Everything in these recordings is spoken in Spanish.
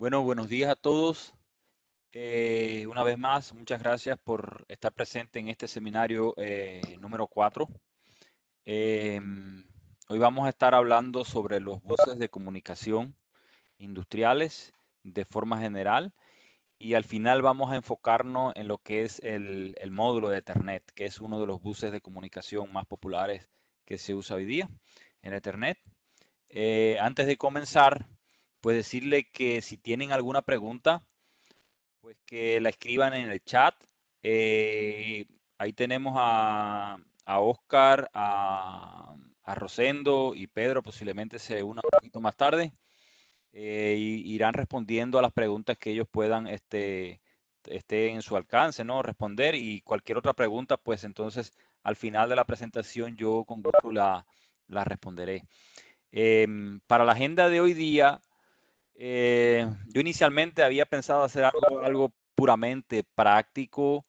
Bueno, buenos días a todos. Eh, una vez más, muchas gracias por estar presente en este seminario eh, número 4. Em, hoy vamos a estar hablando sobre los buses de comunicación industriales de forma general y al final vamos a enfocarnos en lo que es el, el módulo de Ethernet, que es uno de los buses de comunicación más populares que se usa hoy día en Ethernet. Eh, antes de comenzar, pues decirle que si tienen alguna pregunta, pues que la escriban en el chat. Eh, ahí tenemos a, Oscar, a, Rosendo y Pedro, posiblemente se unan un poquito más tarde. Eh, irán respondiendo a las preguntas que ellos puedan este, esté en su alcance, ¿no? Responder y cualquier otra pregunta, pues entonces al final de la presentación yo con gusto la, la responderé. Em, para la agenda de hoy día, eh, yo inicialmente había pensado hacer algo, puramente práctico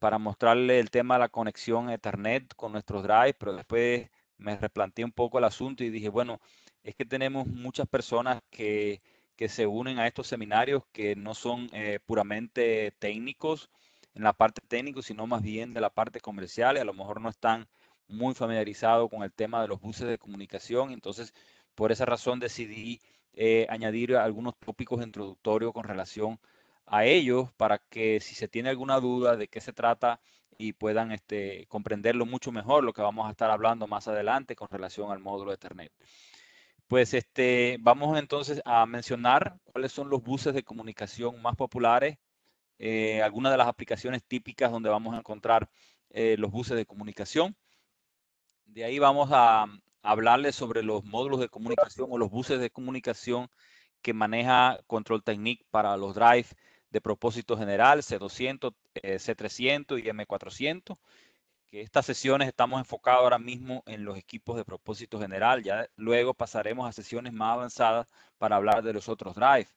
para mostrarle el tema de la conexión a Ethernet con nuestros drives, pero después me replanteé un poco el asunto y dije, bueno, es que tenemos muchas personas que, se unen a estos seminarios que no son eh, puramente técnicos en la parte técnica, sino más bien de la parte comercial y a lo mejor no están muy familiarizados con el tema de los buses de comunicación. Entonces, por esa razón decidí eh, añadir algunos tópicos introductorios con relación a ellos para que si se tiene alguna duda de qué se trata y puedan este, comprenderlo mucho mejor, lo que vamos a estar hablando más adelante con relación al módulo de Ethernet. Pues este, vamos entonces a mencionar cuáles son los buses de comunicación más populares, eh, algunas de las aplicaciones típicas donde vamos a encontrar eh, los buses de comunicación. De ahí vamos a, hablarles sobre los módulos de comunicación o los buses de comunicación que maneja Control Technique para los drives de propósito general, C200, eh, C300 y M400. Que estas sesiones estamos enfocados ahora mismo en los equipos de propósito general. Ya luego pasaremos a sesiones más avanzadas para hablar de los otros drives.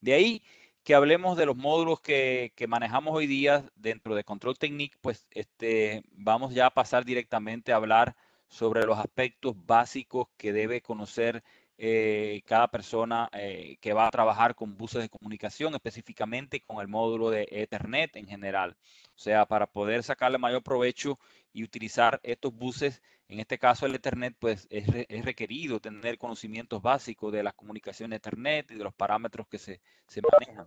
De ahí que hablemos de los módulos que, manejamos hoy día dentro de Control Technique, pues este, vamos ya a pasar directamente a hablar sobre los aspectos básicos que debe conocer eh, cada persona eh, que va a trabajar con buses de comunicación, específicamente con el módulo de Ethernet en general. O sea, para poder sacarle mayor provecho y utilizar estos buses, en este caso el Ethernet, pues es, requerido tener conocimientos básicos de las comunicaciones Ethernet y de los parámetros que se, manejan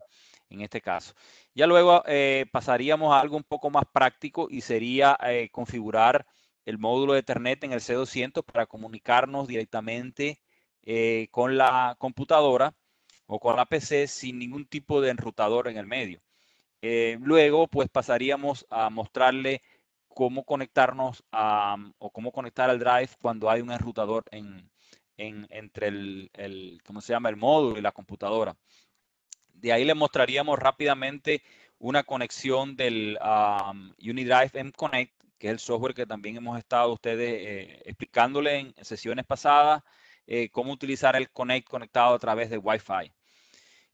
en este caso. Ya luego eh, pasaríamos a algo un poco más práctico y sería configurar el módulo de Ethernet en el C200 para comunicarnos directamente eh, con la computadora o con la PC sin ningún tipo de enrutador en el medio. Eh, luego, pues pasaríamos a mostrarle cómo conectarnos a, o cómo conectar al drive cuando hay un enrutador entre el, el, ¿cómo se llama? el módulo y la computadora. De ahí le mostraríamos rápidamente una conexión del UniDrive M-Connect que es el software que también hemos estado ustedes eh, explicándole en sesiones pasadas, eh, cómo utilizar el Connect conectado a través de Wi-Fi.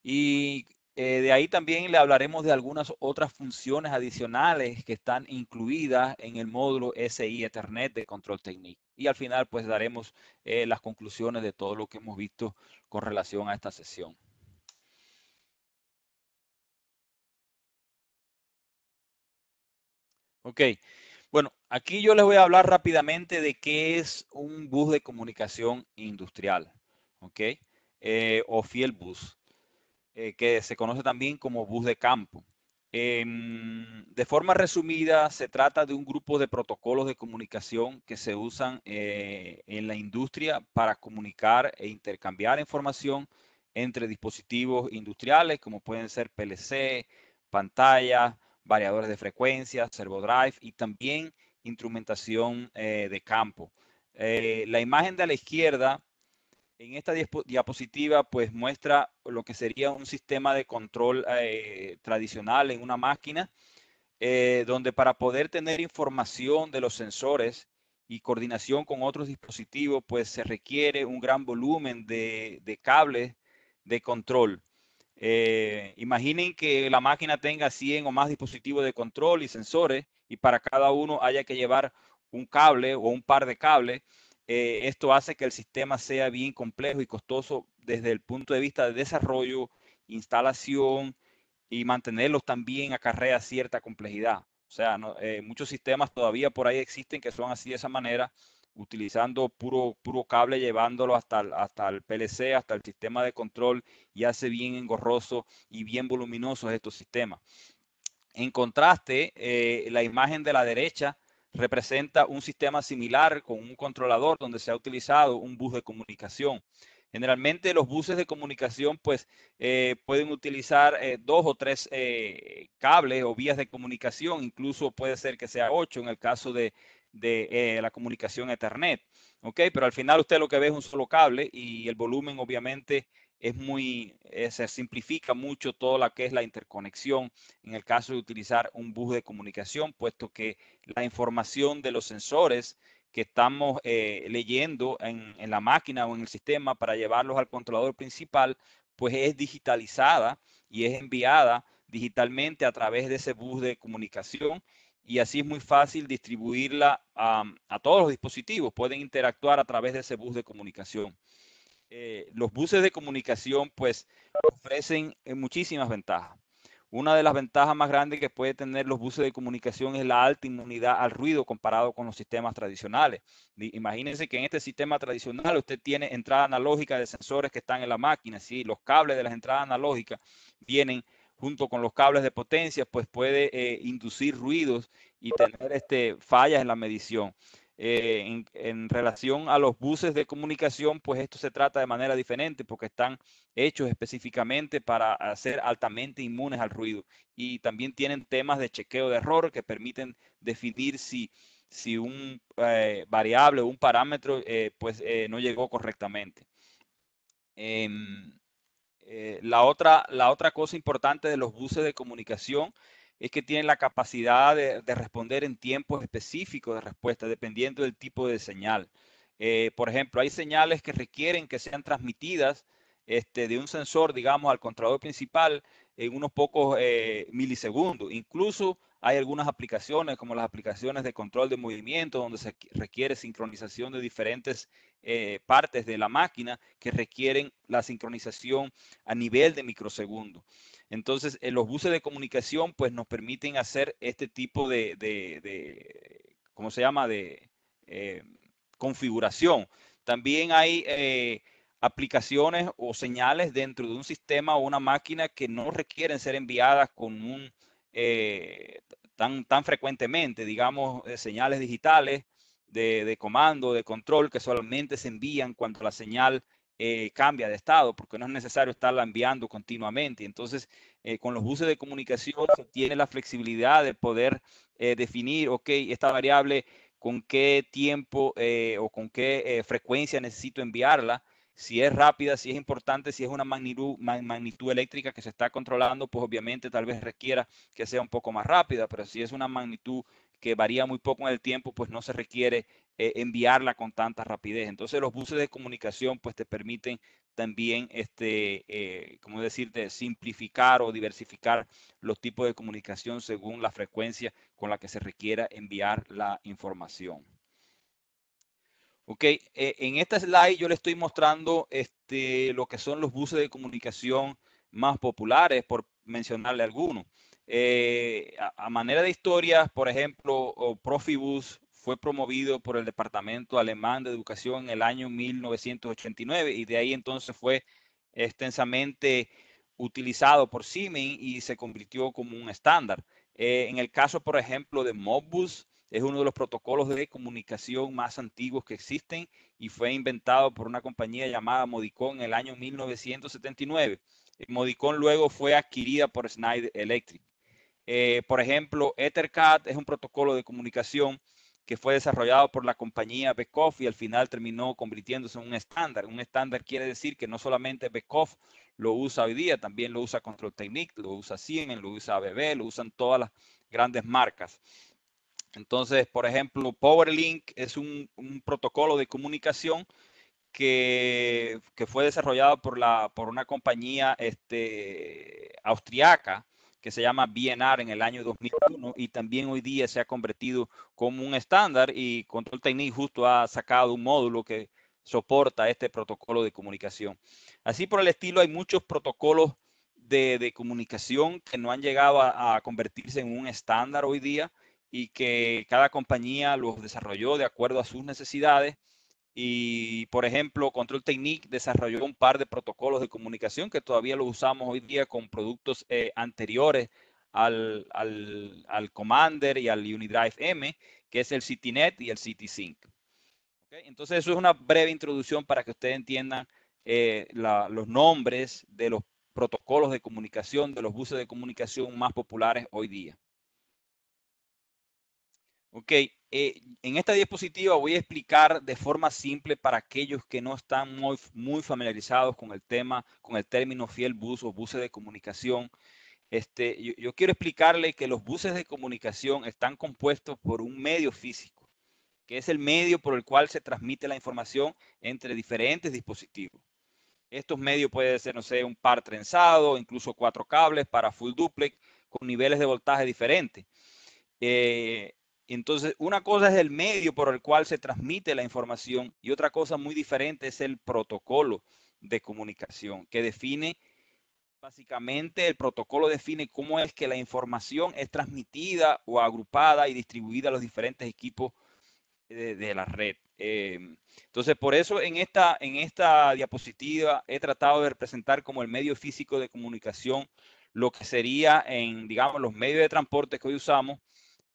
Y eh, de ahí también le hablaremos de algunas otras funciones adicionales que están incluidas en el módulo SI Ethernet de Control Technique. Y al final, pues daremos las conclusiones de todo lo que hemos visto con relación a esta sesión. Ok. Bueno, aquí yo les voy a hablar rápidamente de qué es un bus de comunicación industrial, eh, o fiel bus, eh, que se conoce también como bus de campo. Em, de forma resumida, se trata de un grupo de protocolos de comunicación que se usan eh, en la industria para comunicar e intercambiar información entre dispositivos industriales, como pueden ser PLC, pantallas, variadores de frecuencia, servodrive y también instrumentación eh, de campo. Eh, la imagen de la izquierda en esta diapositiva pues muestra lo que sería un sistema de control eh, tradicional en una máquina, donde para poder tener información de los sensores y coordinación con otros dispositivos, pues se requiere un gran volumen de cables de control. Eh, imaginen que la máquina tenga 100 o más dispositivos de control y sensores y para cada uno haya que llevar un cable o un par de cables. Eh, esto hace que el sistema sea bien complejo y costoso desde el punto de vista de desarrollo, instalación y mantenerlos también acarrea cierta complejidad. O sea, eh, muchos sistemas todavía por ahí existen que son así de esa manera utilizando puro, puro cable, llevándolo hasta el, hasta el PLC, hasta el sistema de control, y hace bien engorroso y bien voluminoso estos sistemas. En contraste, eh, la imagen de la derecha representa un sistema similar con un controlador donde se ha utilizado un bus de comunicación. Generalmente los buses de comunicación pues eh, pueden utilizar eh, dos o tres cables o vías de comunicación, incluso puede ser que sea ocho en el caso de de eh, la comunicación Ethernet. ¿Ok? Pero al final usted lo que ve es un solo cable y el volumen obviamente es muy, eh, se simplifica mucho toda la que es la interconexión en el caso de utilizar un bus de comunicación, puesto que la información de los sensores que estamos eh, leyendo en, en la máquina o en el sistema para llevarlos al controlador principal, pues es digitalizada y es enviada digitalmente a través de ese bus de comunicación y así es muy fácil distribuirla a, todos los dispositivos. Pueden interactuar a través de ese bus de comunicación. Eh, los buses de comunicación pues ofrecen eh, muchísimas ventajas. Una de las ventajas más grandes que puede tener los buses de comunicación es la alta inmunidad al ruido comparado con los sistemas tradicionales. Imagínense que en este sistema tradicional usted tiene entrada analógica de sensores que están en la máquina, los cables de las entradas analógicas vienen junto con los cables de potencia, pues puede eh, inducir ruidos y tener este, fallas en la medición. Eh, en, relación a los buses de comunicación, pues esto se trata de manera diferente porque están hechos específicamente para ser altamente inmunes al ruido y también tienen temas de chequeo de error que permiten definir si, si un eh, variable o un parámetro pues no llegó correctamente. Em, eh, la, otra, la otra cosa importante de los buses de comunicación es que tienen la capacidad de, responder en tiempos específicos de respuesta, dependiendo del tipo de señal. Eh, por ejemplo, hay señales que requieren que sean transmitidas este, de un sensor, digamos, al controlador principal en unos pocos eh, milisegundos. Incluso hay algunas aplicaciones, como las aplicaciones de control de movimiento, donde se requiere sincronización de diferentes eh, partes de la máquina que requieren la sincronización a nivel de microsegundo. Entonces, eh, los buses de comunicación, pues, nos permiten hacer este tipo de, de, de ¿cómo se llama?, de eh, configuración. También hay aplicaciones o señales dentro de un sistema o una máquina que no requieren ser enviadas con un eh, tan, tan frecuentemente, digamos, eh, señales digitales de, comando, de control, que solamente se envían cuando la señal eh, cambia de estado, porque no es necesario estarla enviando continuamente. Entonces, eh, con los buses de comunicación se tiene la flexibilidad de poder definir, ok, esta variable con qué tiempo o con qué frecuencia necesito enviarla si es rápida, si es importante, si es una magnitud, magnitud eléctrica que se está controlando, pues obviamente tal vez requiera que sea un poco más rápida, pero si es una magnitud que varía muy poco en el tiempo, pues no se requiere eh, enviarla con tanta rapidez. Entonces los buses de comunicación pues te permiten también, este, eh, ¿cómo decirte?, simplificar o diversificar los tipos de comunicación según la frecuencia con la que se requiera enviar la información. Ok, eh, en esta slide yo le estoy mostrando este, lo que son los buses de comunicación más populares, por mencionarle algunos. Eh, a, manera de historias, por ejemplo, Profibus fue promovido por el Departamento Alemán de Educación en el año 1989 y de ahí entonces fue extensamente utilizado por Siemens y se convirtió como un estándar. Eh, en el caso, por ejemplo, de Modbus, es uno de los protocolos de comunicación más antiguos que existen y fue inventado por una compañía llamada Modicon en el año 1979. Modicon luego fue adquirida por Schneider Electric. Eh, por ejemplo, EtherCAT es un protocolo de comunicación que fue desarrollado por la compañía Bekoff y al final terminó convirtiéndose en un estándar. Un estándar quiere decir que no solamente Bekoff lo usa hoy día, también lo usa Control Technique, lo usa Siemens, lo usa ABB, lo usan todas las grandes marcas. Entonces, por ejemplo, PowerLink es un, protocolo de comunicación que, fue desarrollado por, una compañía este, austriaca que se llama BNR en el año 2001 y también hoy día se ha convertido como un estándar y Control Technique justo ha sacado un módulo que soporta este protocolo de comunicación. Así por el estilo hay muchos protocolos de, comunicación que no han llegado a convertirse en un estándar hoy día y que cada compañía los desarrolló de acuerdo a sus necesidades. Y, por ejemplo, Control Technique desarrolló un par de protocolos de comunicación que todavía los usamos hoy día con productos eh, anteriores al, al, al, Commander y al Unidrive M, que es el CityNet y el CitySync. ¿Okay? Entonces, eso es una breve introducción para que ustedes entiendan eh, los nombres de los protocolos de comunicación, de los buses de comunicación más populares hoy día. Ok, eh, en esta diapositiva voy a explicar de forma simple para aquellos que no están muy, muy familiarizados con el tema, con el término fiel bus o buses de comunicación. Este, yo, quiero explicarle que los buses de comunicación están compuestos por un medio físico, que es el medio por el cual se transmite la información entre diferentes dispositivos. Estos medios pueden ser, no sé, un par trenzado, incluso cuatro cables para full duplex con niveles de voltaje diferentes. Eh, entonces, una cosa es el medio por el cual se transmite la información y otra cosa muy diferente es el protocolo de comunicación que define, básicamente el protocolo define cómo es que la información es transmitida o agrupada y distribuida a los diferentes equipos de, la red. Em, entonces, por eso en esta, en esta diapositiva he tratado de representar como el medio físico de comunicación lo que sería en, digamos, los medios de transporte que hoy usamos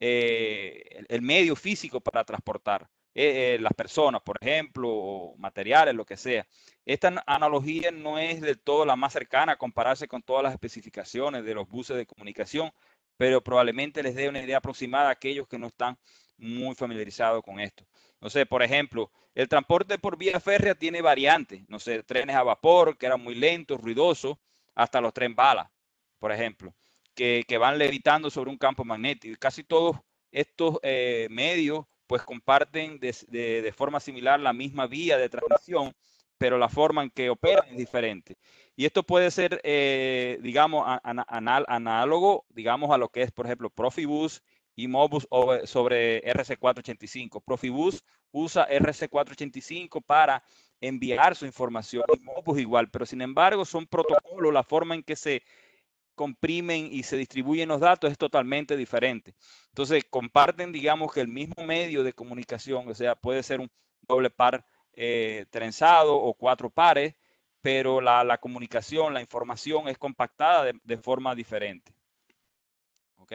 eh, el medio físico para transportar eh, eh, las personas, por ejemplo, o materiales, lo que sea. Esta analogía no es del todo la más cercana a compararse con todas las especificaciones de los buses de comunicación, pero probablemente les dé una idea aproximada a aquellos que no están muy familiarizados con esto. No sé, por ejemplo, el transporte por vía férrea tiene variantes, no sé, trenes a vapor que eran muy lentos, ruidosos, hasta los tren bala, por ejemplo que, van levitando sobre un campo magnético. Casi todos estos eh, medios pues comparten de, forma similar la misma vía de transmisión, pero la forma en que operan es diferente. Y esto puede ser, eh, digamos, análogo, digamos, a lo que es, por ejemplo, Profibus y Mobus eh, sobre RC485. Profibus usa RC485 para enviar su información, y Mobus igual, pero sin embargo son protocolos, la forma en que se comprimen y se distribuyen los datos es totalmente diferente. Entonces, comparten, digamos, que el mismo medio de comunicación, o sea, puede ser un doble par eh, trenzado o cuatro pares, pero la, comunicación, la información es compactada de, forma diferente. ¿Ok?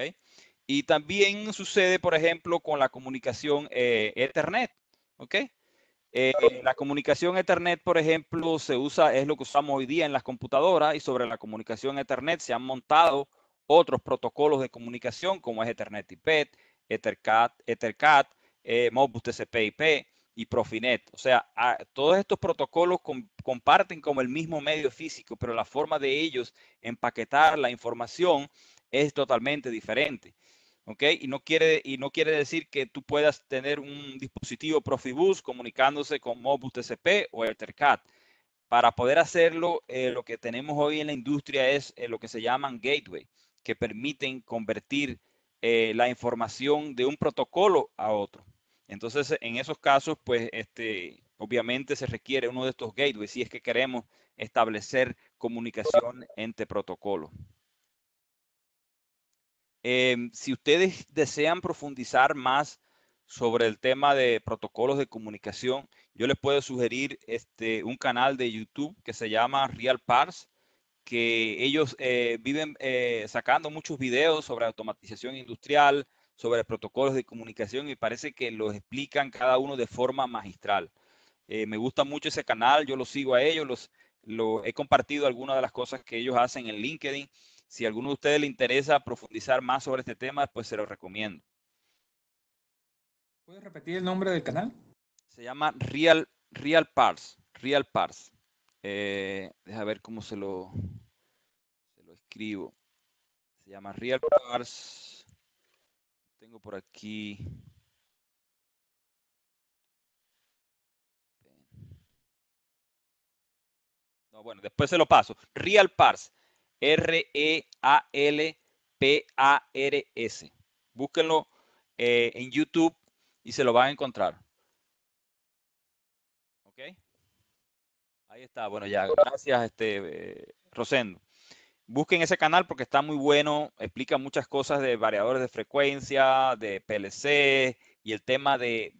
Y también sucede, por ejemplo, con la comunicación eh, Ethernet. ¿Ok? Eh, la comunicación Ethernet, por ejemplo, se usa, es lo que usamos hoy día en las computadoras y sobre la comunicación Ethernet se han montado otros protocolos de comunicación como es Ethernet IP, Ethercat, Ethercat eh, Modbus TCP IP y Profinet. O sea, todos estos protocolos comparten como el mismo medio físico, pero la forma de ellos empaquetar la información es totalmente diferente. Y no quiere, y no quiere decir que tú puedas tener un dispositivo Profibus comunicándose con Mobus TCP o EtherCAT. Para poder hacerlo, eh, lo que tenemos hoy en la industria es eh, lo que se llaman gateway, que permiten convertir eh, la información de un protocolo a otro. Entonces, en esos casos, pues, este, obviamente se requiere uno de estos gateways si es que queremos establecer comunicación entre protocolos. Em, si ustedes desean profundizar más sobre el tema de protocolos de comunicación, yo les puedo sugerir este, un canal de YouTube que se llama Real que ellos eh, viven eh, sacando muchos videos sobre automatización industrial, sobre protocolos de comunicación y parece que los explican cada uno de forma magistral. Eh, me gusta mucho ese canal, yo lo sigo a ellos, los, lo, he compartido algunas de las cosas que ellos hacen en LinkedIn si alguno de ustedes le interesa profundizar más sobre este tema, pues se lo recomiendo. ¿Puedes repetir el nombre del canal? Se llama Real, Real parts Real eh, deja ver cómo se lo, se lo escribo. Se llama Real Tengo por aquí. No, bueno, después se lo paso. Real R-E-A-L-P-A-R-S. Búsquenlo eh, en YouTube y se lo van a encontrar. ¿Ok? Ahí está. Bueno, ya, gracias, este, eh, Rosendo. Busquen ese canal porque está muy bueno, explica muchas cosas de variadores de frecuencia, de PLC y el tema de,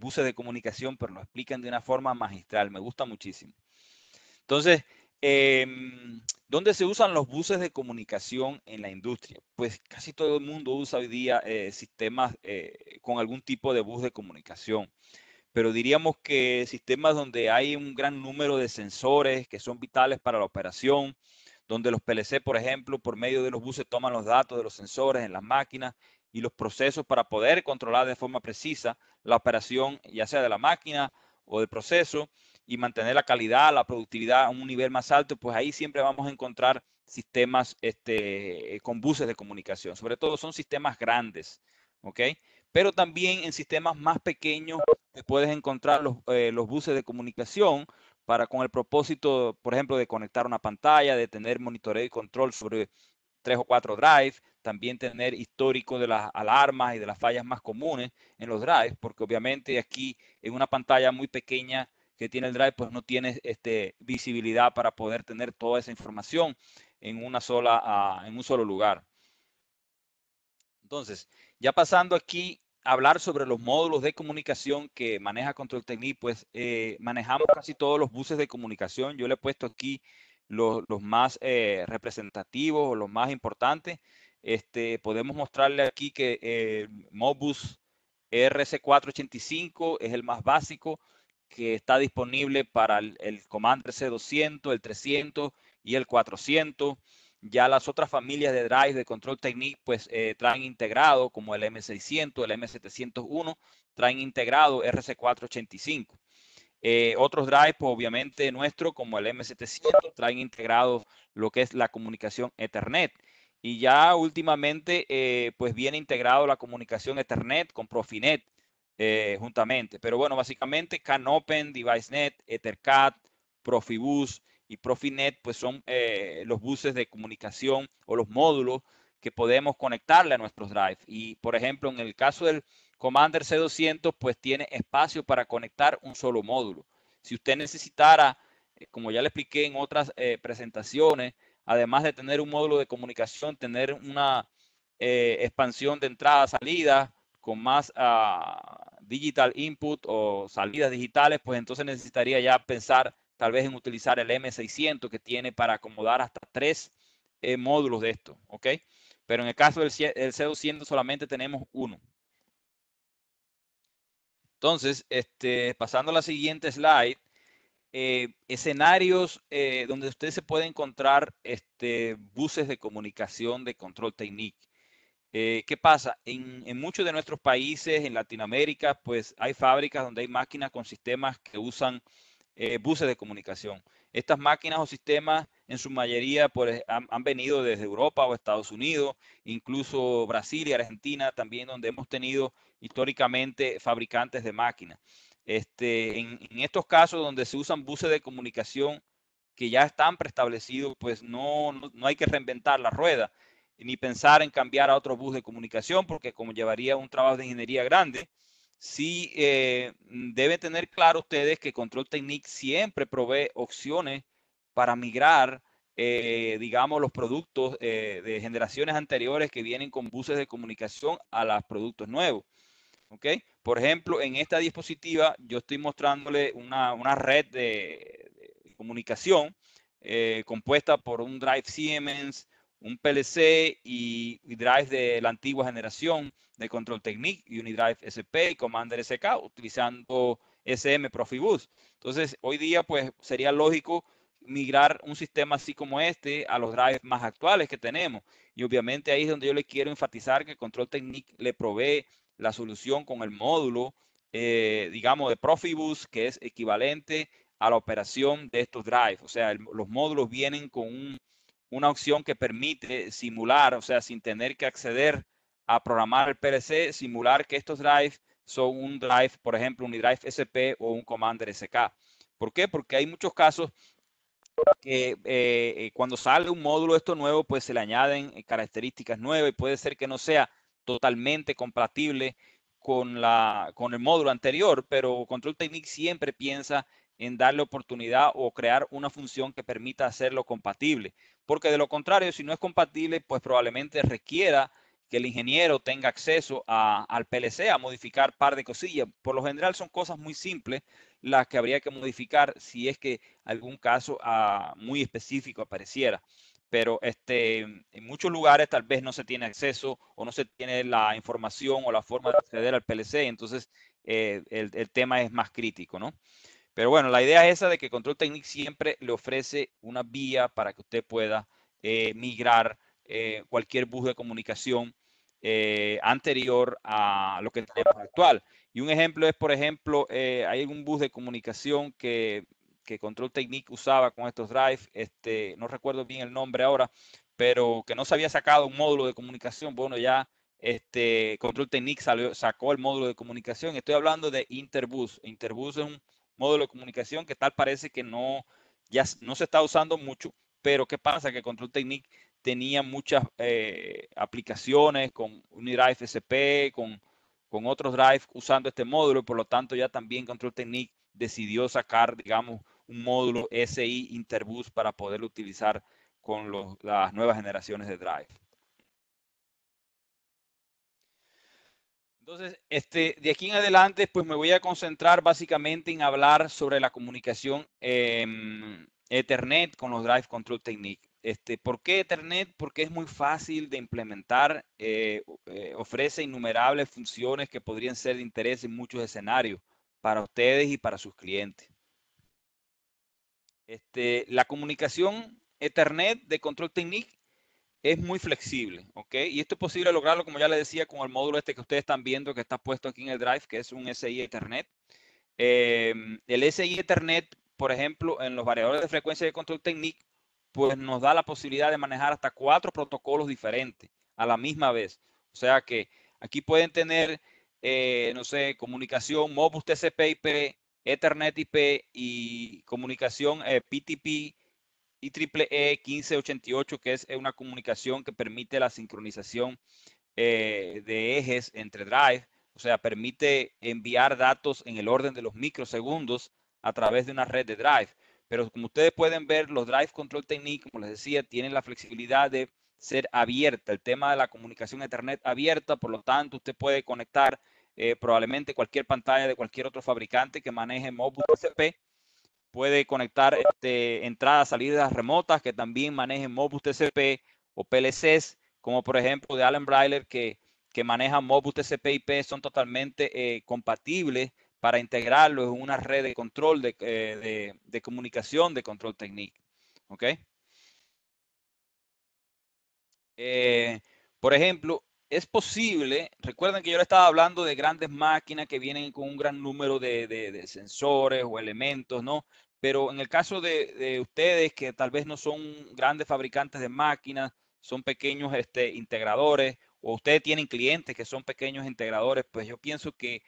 buses de comunicación, pero lo explican de una forma magistral, me gusta muchísimo. Entonces, em, ¿Dónde se usan los buses de comunicación en la industria? Pues casi todo el mundo usa hoy día eh, sistemas eh, con algún tipo de bus de comunicación, pero diríamos que sistemas donde hay un gran número de sensores que son vitales para la operación, donde los PLC, por ejemplo, por medio de los buses toman los datos de los sensores en las máquinas y los procesos para poder controlar de forma precisa la operación, ya sea de la máquina o del proceso, y mantener la calidad, la productividad a un nivel más alto, pues ahí siempre vamos a encontrar sistemas este, eh, con buses de comunicación. Sobre todo son sistemas grandes, ¿ok? Pero también en sistemas más pequeños te puedes encontrar los, eh, los buses de comunicación para con el propósito, por ejemplo, de conectar una pantalla, de tener monitoreo y control sobre tres o cuatro drives, también tener histórico de las alarmas y de las fallas más comunes en los drives, porque obviamente aquí en una pantalla muy pequeña que tiene el Drive, pues no tiene este, visibilidad para poder tener toda esa información en, una sola, ah, en un solo lugar. Entonces, ya pasando aquí a hablar sobre los módulos de comunicación que maneja Control Technique, pues eh, manejamos casi todos los buses de comunicación. Yo le he puesto aquí los, más eh, representativos o los más importantes. Este, podemos mostrarle aquí que eh, Modbus RC485 es el más básico que está disponible para el, Command Commander C200, el 300 y el 400. Ya las otras familias de drives de control técnico, pues eh, traen integrado como el M600, el M701, traen integrado RC485. Eh, otros drives, pues, obviamente nuestro, como el M700, traen integrado lo que es la comunicación Ethernet. Y ya últimamente, eh, pues viene integrado la comunicación Ethernet con Profinet. Eh, juntamente. Pero bueno, básicamente CanOpen, DeviceNet, EtherCAT, Profibus y Profinet, pues son eh, los buses de comunicación o los módulos que podemos conectarle a nuestros drive. Y por ejemplo, en el caso del Commander C200, pues tiene espacio para conectar un solo módulo. Si usted necesitara, eh, como ya le expliqué en otras presentaciones, además de tener un módulo de comunicación, tener una expansión de entrada-salida con más ah, digital input o salidas digitales, pues entonces necesitaría ya pensar tal vez en utilizar el M600 que tiene para acomodar hasta tres eh, módulos de esto, ¿ok? Pero en el caso del, C200 solamente tenemos uno. Entonces, este, pasando a la siguiente slide, eh, escenarios eh, donde usted se puede encontrar este, buses de comunicación de control técnico. Eh, ¿Qué pasa? En, muchos de nuestros países, en Latinoamérica, pues hay fábricas donde hay máquinas con sistemas que usan eh, buses de comunicación. Estas máquinas o sistemas en su mayoría pues, han, venido desde Europa o Estados Unidos, incluso Brasil y Argentina también, donde hemos tenido históricamente fabricantes de máquinas. Este, en, estos casos donde se usan buses de comunicación que ya están preestablecidos, pues no hay que reinventar la rueda ni pensar en cambiar a otro bus de comunicación, porque como llevaría un trabajo de ingeniería grande, sí eh, debe tener claro ustedes que Control Technique siempre provee opciones para migrar, eh, digamos, los productos eh, de generaciones anteriores que vienen con buses de comunicación a los productos nuevos. ¿Ok? Por ejemplo, en esta diapositiva yo estoy mostrándole una, red de, de comunicación compuesta por un drive Siemens, un PLC y, drive de la antigua generación de Control Technique, Unidrive SP y Commander SK, utilizando SM Profibus. Entonces, hoy día, pues, sería lógico migrar un sistema así como este a los drives más actuales que tenemos. Y obviamente ahí es donde yo le quiero enfatizar que Control Technique le provee la solución con el módulo, eh, digamos, de Profibus, que es equivalente a la operación de estos drives. O sea, los módulos vienen con un una opción que permite simular, o sea, sin tener que acceder a programar el PLC, simular que estos drives son un drive, por ejemplo, un drive SP o un Commander SK. ¿Por qué? Porque hay muchos casos que eh, eh, cuando sale un módulo esto nuevo, pues se le añaden eh, características nuevas y puede ser que no sea totalmente compatible con, la, con el módulo anterior, pero Control Technique siempre piensa en darle oportunidad o crear una función que permita hacerlo compatible porque de lo contrario, si no es compatible, pues probablemente requiera que el ingeniero tenga acceso a, al PLC, a modificar par de cosillas. Por lo general son cosas muy simples las que habría que modificar si es que algún caso ah, muy específico apareciera. Pero este, en muchos lugares tal vez no se tiene acceso o no se tiene la información o la forma de acceder al PLC, entonces eh, el, el, tema es más crítico, ¿no? Pero bueno, la idea es esa de que Control Technic siempre le ofrece una vía para que usted pueda eh, migrar eh, cualquier bus de comunicación eh, anterior a lo que tenemos actual. Y un ejemplo es, por ejemplo, hay un bus de comunicación que, que Control Technic usaba con estos drives, este, no recuerdo bien el nombre ahora, pero que no se había sacado un módulo de comunicación. Bueno, ya este, Control Technic sacó el módulo de comunicación. Estoy hablando de Interbus. Interbus es un módulo de comunicación que tal parece que no, ya no se está usando mucho, pero ¿qué pasa? Que Control Technique tenía muchas eh, aplicaciones con UniDrive SP, con, con otros drives usando este módulo, y por lo tanto ya también Control Technique decidió sacar, digamos, un módulo SI Interbus para poder utilizar con las nuevas generaciones de drive. Entonces, este, de aquí en adelante, pues me voy a concentrar básicamente en hablar sobre la comunicación em, Ethernet con los Drive Control Technique. Este, ¿Por qué Ethernet? Porque es muy fácil de implementar, eh, eh, ofrece innumerables funciones que podrían ser de interés en muchos escenarios para ustedes y para sus clientes. Este, la comunicación Ethernet de Control Technique es muy flexible, ¿ok? Y esto es posible lograrlo, como ya les decía, con el módulo este que ustedes están viendo, que está puesto aquí en el Drive, que es un SI Ethernet. Eh, el SI Ethernet, por ejemplo, en los variadores de frecuencia de control técnico, pues nos da la posibilidad de manejar hasta cuatro protocolos diferentes a la misma vez. O sea que aquí pueden tener, eh, no sé, comunicación Mobus TCP/IP, Ethernet IP y comunicación PTP eh, y IEEE 1588, e que es eh, una comunicación que permite la sincronización eh, de ejes entre drive, o sea, permite enviar datos en el orden de los microsegundos a través de una red de drive. Pero como ustedes pueden ver, los Drive Control Technique, como les decía, tienen la flexibilidad de ser abierta. El tema de la comunicación Ethernet abierta, por lo tanto, usted puede conectar eh, probablemente cualquier pantalla de cualquier otro fabricante que maneje móvil TCP puede conectar este, entradas, salidas remotas que también manejen Mobus TCP o PLCs, como por ejemplo de Allen Breiler, que, que maneja Mobus TCP y IP, son totalmente eh, compatibles para integrarlo en una red de control de, eh, de, comunicación de control técnico. ¿Ok? Eh, por ejemplo, es posible, recuerden que yo le estaba hablando de grandes máquinas que vienen con un gran número de, sensores o elementos, ¿no? Pero en el caso de, ustedes, que tal vez no son grandes fabricantes de máquinas, son pequeños este, integradores, o ustedes tienen clientes que son pequeños integradores, pues yo pienso que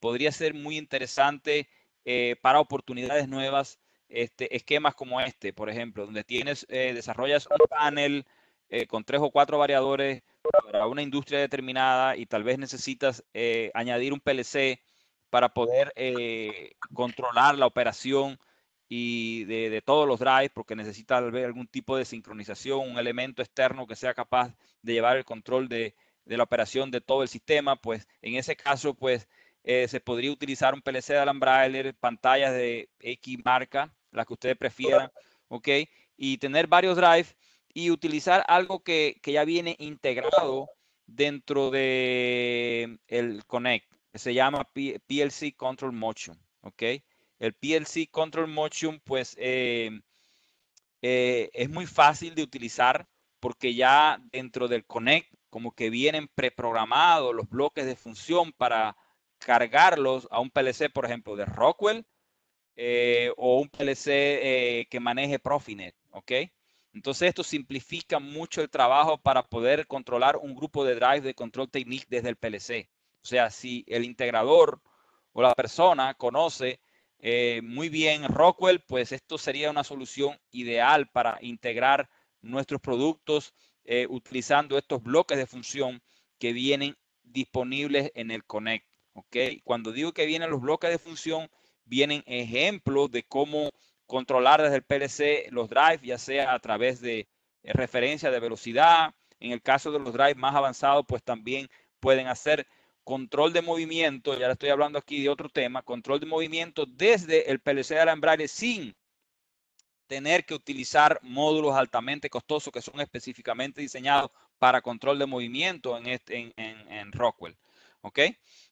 podría ser muy interesante eh, para oportunidades nuevas este, esquemas como este, por ejemplo, donde tienes, eh, desarrollas un panel eh, con tres o cuatro variadores para una industria determinada y tal vez necesitas eh, añadir un PLC para poder eh, controlar la operación y de, todos los drives, porque necesita algún tipo de sincronización, un elemento externo que sea capaz de llevar el control de, la operación de todo el sistema, pues en ese caso, pues se podría utilizar un PLC de Alambrailer, pantallas de X marca, las que ustedes prefieran, ¿ok? Y tener varios drives y utilizar algo que, ya viene integrado dentro de el Connect, que se llama PLC Control Motion, ¿ok? El PLC Control Motion, pues, eh, eh, es muy fácil de utilizar porque ya dentro del Connect, como que vienen preprogramados los bloques de función para cargarlos a un PLC, por ejemplo, de Rockwell eh, o un PLC que maneje Profinet, ¿ok? Entonces esto simplifica mucho el trabajo para poder controlar un grupo de drives de control technique desde el PLC. O sea, si el integrador o la persona conoce eh, muy bien Rockwell, pues esto sería una solución ideal para integrar nuestros productos eh, utilizando estos bloques de función que vienen disponibles en el Connect. Okay. Cuando digo que vienen los bloques de función, vienen ejemplos de cómo controlar desde el PLC los drives, ya sea a través de eh, referencia de velocidad. En el caso de los drives más avanzados, pues también pueden hacer control de movimiento, ya estoy hablando aquí de otro tema, control de movimiento desde el PLC de embrague sin tener que utilizar módulos altamente costosos que son específicamente diseñados para control de movimiento en, este, en, en, Rockwell. ¿Ok?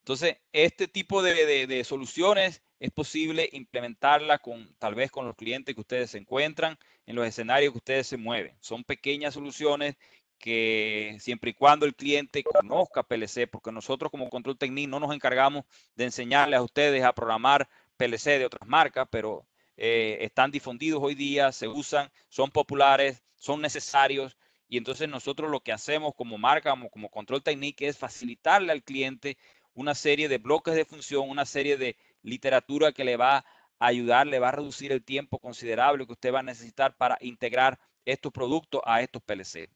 Entonces, este tipo de, de soluciones es posible implementarla con tal vez con los clientes que ustedes se encuentran, en los escenarios que ustedes se mueven. Son pequeñas soluciones que siempre y cuando el cliente conozca PLC, porque nosotros como control Technique no nos encargamos de enseñarles a ustedes a programar PLC de otras marcas, pero eh, están difundidos hoy día, se usan, son populares, son necesarios. Y entonces nosotros lo que hacemos como marca, como, como control Technique es facilitarle al cliente una serie de bloques de función, una serie de, literatura que le va a ayudar, le va a reducir el tiempo considerable que usted va a necesitar para integrar estos productos a estos PLC.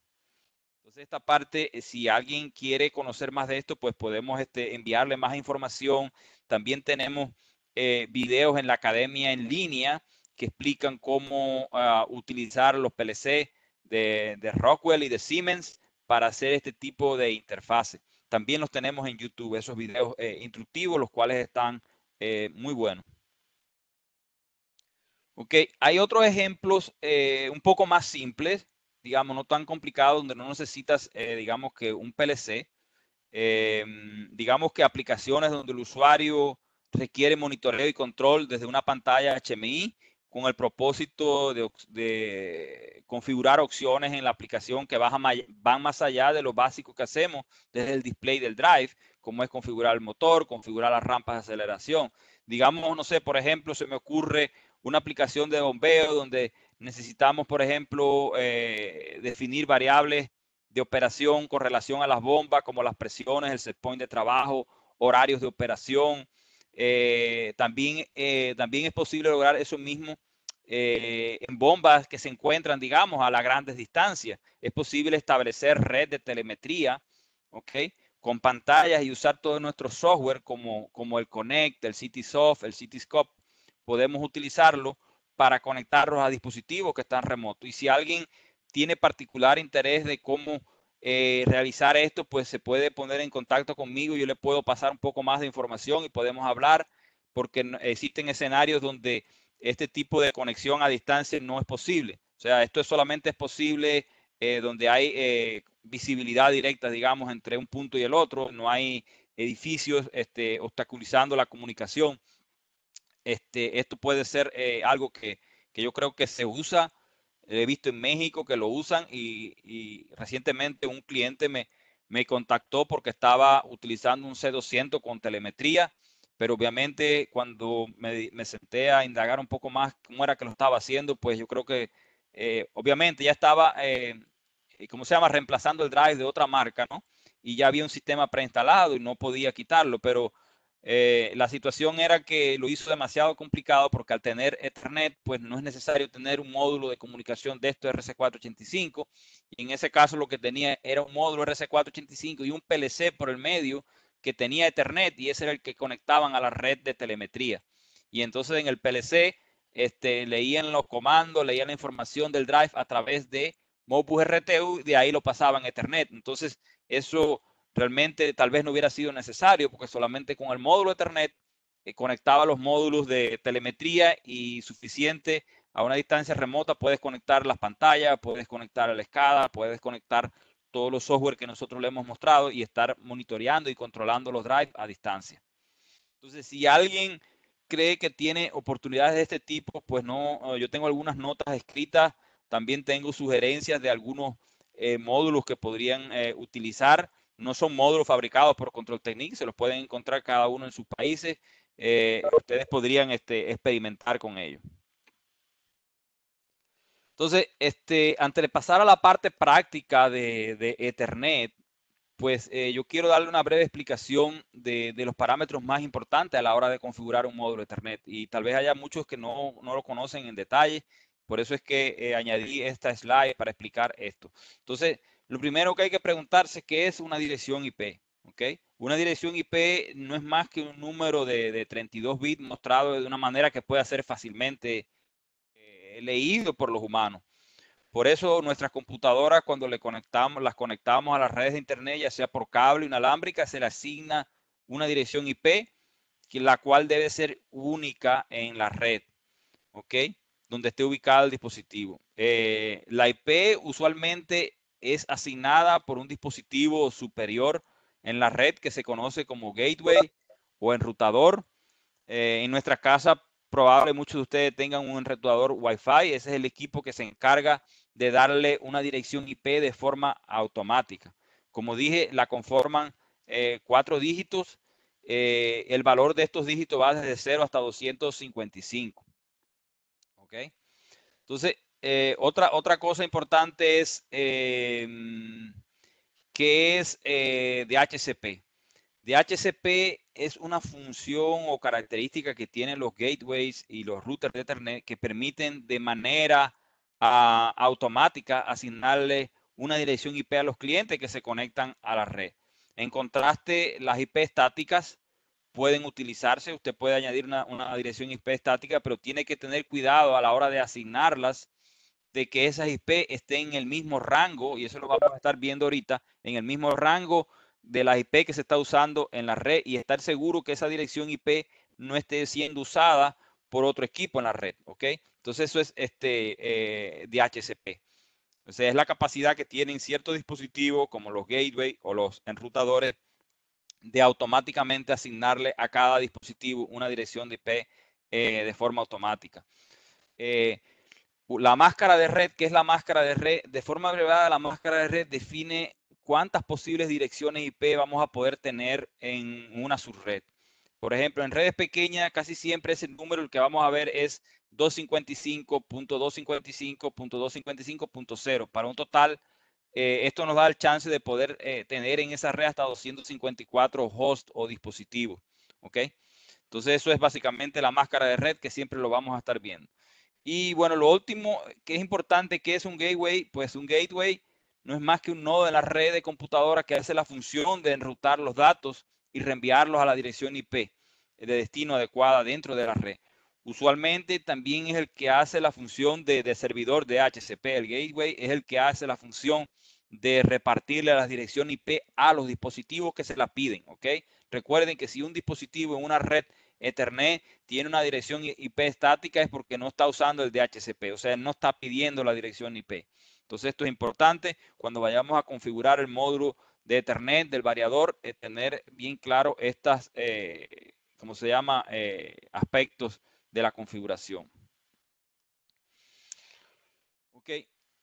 Entonces, esta parte, eh, si alguien quiere conocer más de esto, pues podemos este, enviarle más información. También tenemos eh, videos en la academia en línea que explican cómo ah, utilizar los PLC de, Rockwell y de Siemens para hacer este tipo de interfaces. También los tenemos en YouTube, esos videos eh, instructivos, los cuales están eh, muy bueno. Ok, hay otros ejemplos eh, un poco más simples, digamos, no tan complicados, donde no necesitas, eh, digamos, que un PLC. Em, digamos que aplicaciones donde el usuario requiere monitoreo y control desde una pantalla HMI con el propósito de, de, configurar opciones en la aplicación que van más allá de lo básico que hacemos desde el display del drive, cómo es configurar el motor, configurar las rampas de aceleración. Digamos, no sé, por ejemplo, se me ocurre una aplicación de bombeo donde necesitamos, por ejemplo, eh, definir variables de operación con relación a las bombas, como las presiones, el set point de trabajo, horarios de operación. Eh, también, eh, también es posible lograr eso mismo en bombas que se encuentran, digamos, a las grandes distancias. Es posible establecer red de telemetría, ¿ok? con pantallas y usar todo nuestro software como, como el Connect, el CitySoft, el CityScope, podemos utilizarlo para conectarlos a dispositivos que están remotos. Y si alguien tiene particular interés de cómo eh, realizar esto, pues se puede poner en contacto conmigo, yo le puedo pasar un poco más de información y podemos hablar, porque existen escenarios donde este tipo de conexión a distancia no es posible. O sea, esto solamente es posible eh, donde hay eh, visibilidad directa, digamos, entre un punto y el otro, no hay edificios este, obstaculizando la comunicación. Este, esto puede ser eh, algo que, yo creo que se usa, he visto en México que lo usan y, recientemente un cliente me, me contactó porque estaba utilizando un C200 con telemetría, pero obviamente cuando me, senté a indagar un poco más cómo era que lo estaba haciendo, pues yo creo que eh, obviamente ya estaba eh, eh, ¿cómo se llama? Reemplazando el drive de otra marca, ¿no? Y ya había un sistema preinstalado y no podía quitarlo, pero eh, la situación era que lo hizo demasiado complicado porque al tener Ethernet, pues no es necesario tener un módulo de comunicación de esto RC485. Y en ese caso lo que tenía era un módulo RC485 y un PLC por el medio que tenía Ethernet y ese era el que conectaban a la red de telemetría. Y entonces en el PLC este, leían los comandos, leían la información del drive a través de Mopus RTU, de ahí lo pasaba en Ethernet. Entonces, eso realmente tal vez no hubiera sido necesario porque solamente con el módulo Ethernet eh, conectaba los módulos de telemetría y suficiente a una distancia remota puedes conectar las pantallas, puedes conectar la escada, puedes conectar todos los software que nosotros le hemos mostrado y estar monitoreando y controlando los drives a distancia. Entonces, si alguien cree que tiene oportunidades de este tipo, pues no, eh, yo tengo algunas notas escritas también tengo sugerencias de algunos eh, módulos que podrían eh, utilizar. No son módulos fabricados por Control Technique, se los pueden encontrar cada uno en sus países. Eh, ustedes podrían este, experimentar con ellos. Entonces, este, antes de pasar a la parte práctica de, Ethernet, pues yo quiero darle una breve explicación de, los parámetros más importantes a la hora de configurar un módulo Ethernet. Y tal vez haya muchos que no, no lo conocen en detalle por eso es que eh, añadí esta slide para explicar esto. Entonces, lo primero que hay que preguntarse es qué es una dirección IP. Una dirección IP no es más que un número de, 32 bits mostrado de una manera que pueda ser fácilmente eh, leído por los humanos. Por eso nuestras computadoras cuando le conectamos, las conectamos a las redes de internet, ya sea por cable o inalámbrica, se le asigna una dirección IP, la cual debe ser única en la red. ¿Ok? donde esté ubicado el dispositivo. Eh, la IP usualmente es asignada por un dispositivo superior en la red que se conoce como gateway o enrutador. Eh, en nuestra casa, probablemente muchos de ustedes tengan un enrutador Wi-Fi. Ese es el equipo que se encarga de darle una dirección IP de forma automática. Como dije, la conforman eh, cuatro dígitos. el valor de estos dígitos va desde 0 hasta 255. Entonces, eh, otra, otra cosa importante es em, que es eh, DHCP. DHCP es una función o característica que tienen los gateways y los routers de internet que permiten de manera ah, automática asignarle una dirección IP a los clientes que se conectan a la red. En contraste, las IP estáticas pueden utilizarse. Usted puede añadir una, dirección IP estática, pero tiene que tener cuidado a la hora de asignarlas de que esas IP esté en el mismo rango, y eso lo vamos a estar viendo ahorita, en el mismo rango de la IP que se está usando en la red y estar seguro que esa dirección IP no esté siendo usada por otro equipo en la red, ¿ok? Entonces eso es este eh, DHCP. O es la capacidad que tienen ciertos dispositivos como los gateway o los enrutadores de automáticamente asignarle a cada dispositivo una dirección de IP eh, de forma automática. Eh, la máscara de red, que es la máscara de red, de forma abreviada, la máscara de red define cuántas posibles direcciones IP vamos a poder tener en una subred. Por ejemplo, en redes pequeñas casi siempre ese número el que vamos a ver es 255.255.255.0 para un total eh, esto nos da el chance de poder eh, tener en esa red hasta 254 hosts o dispositivos. ¿Ok? Entonces eso es básicamente la máscara de red que siempre lo vamos a estar viendo. Y bueno, lo último que es importante, que es un gateway? Pues un gateway no es más que un nodo de la red de computadora que hace la función de enrutar los datos y reenviarlos a la dirección IP de destino adecuada dentro de la red. Usualmente también es el que hace la función de, de servidor de HCP. El gateway es el que hace la función de repartirle la dirección IP a los dispositivos que se la piden, ¿ok? Recuerden que si un dispositivo en una red Ethernet tiene una dirección IP estática es porque no está usando el DHCP, o sea, no está pidiendo la dirección IP. Entonces, esto es importante cuando vayamos a configurar el módulo de Ethernet del variador, eh, tener bien claro estas, eh, ¿cómo se llama?, eh, aspectos de la configuración. Ok,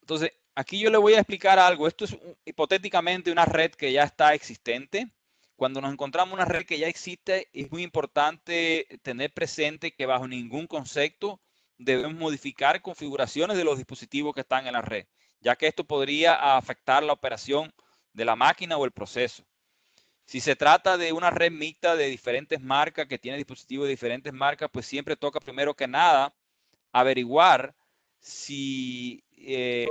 entonces Aquí yo le voy a explicar algo. Esto es hipotéticamente una red que ya está existente. Cuando nos encontramos una red que ya existe, es muy importante tener presente que bajo ningún concepto debemos modificar configuraciones de los dispositivos que están en la red, ya que esto podría afectar la operación de la máquina o el proceso. Si se trata de una red mixta de diferentes marcas, que tiene dispositivos de diferentes marcas, pues siempre toca primero que nada averiguar si eh,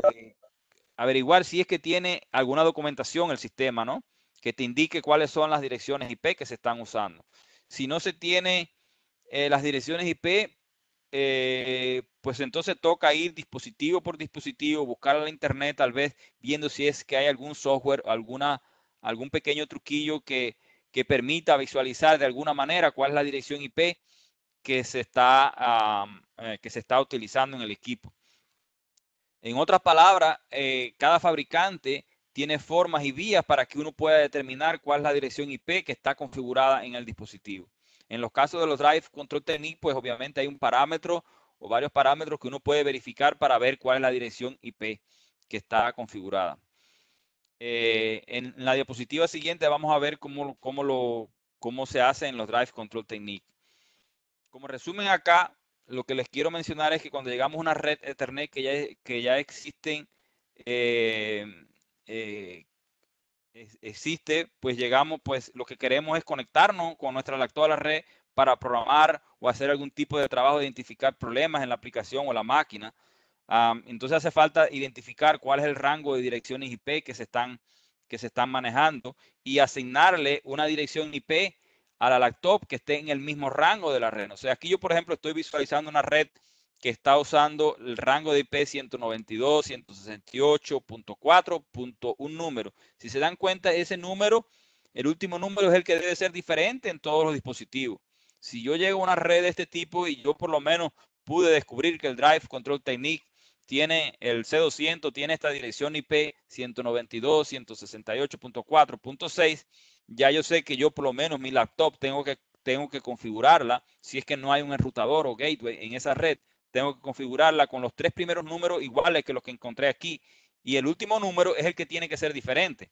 averiguar si es que tiene alguna documentación el sistema, ¿no? Que te indique cuáles son las direcciones IP que se están usando. Si no se tiene eh, las direcciones IP, eh, pues entonces toca ir dispositivo por dispositivo, buscar en la internet, tal vez viendo si es que hay algún software, alguna, algún pequeño truquillo que, permita visualizar de alguna manera cuál es la dirección IP que se está, eh, que se está utilizando en el equipo. En otras palabras, eh, cada fabricante tiene formas y vías para que uno pueda determinar cuál es la dirección IP que está configurada en el dispositivo. En los casos de los Drive Control Technique, pues obviamente hay un parámetro o varios parámetros que uno puede verificar para ver cuál es la dirección IP que está configurada. Eh, en la diapositiva siguiente vamos a ver cómo, lo, cómo se hace en los Drive Control Technique. Como resumen acá, lo que les quiero mencionar es que cuando llegamos a una red Ethernet que ya, que ya eh, eh, existe, pues llegamos, pues lo que queremos es conectarnos con nuestra actual red para programar o hacer algún tipo de trabajo identificar problemas en la aplicación o la máquina. entonces hace falta identificar cuál es el rango de direcciones IP que se están, que se están manejando y asignarle una dirección IP a la laptop que esté en el mismo rango de la red. O sea, aquí yo, por ejemplo, estoy visualizando una red que está usando el rango de IP 192.168.4.1 número. Si se dan cuenta, ese número, el último número es el que debe ser diferente en todos los dispositivos. Si yo llego a una red de este tipo y yo por lo menos pude descubrir que el Drive Control Technique tiene el C200, tiene esta dirección IP 192.168.4.6, ya yo sé que yo por lo menos mi laptop tengo que, tengo que configurarla, si es que no hay un enrutador o gateway en esa red, tengo que configurarla con los tres primeros números iguales que los que encontré aquí y el último número es el que tiene que ser diferente.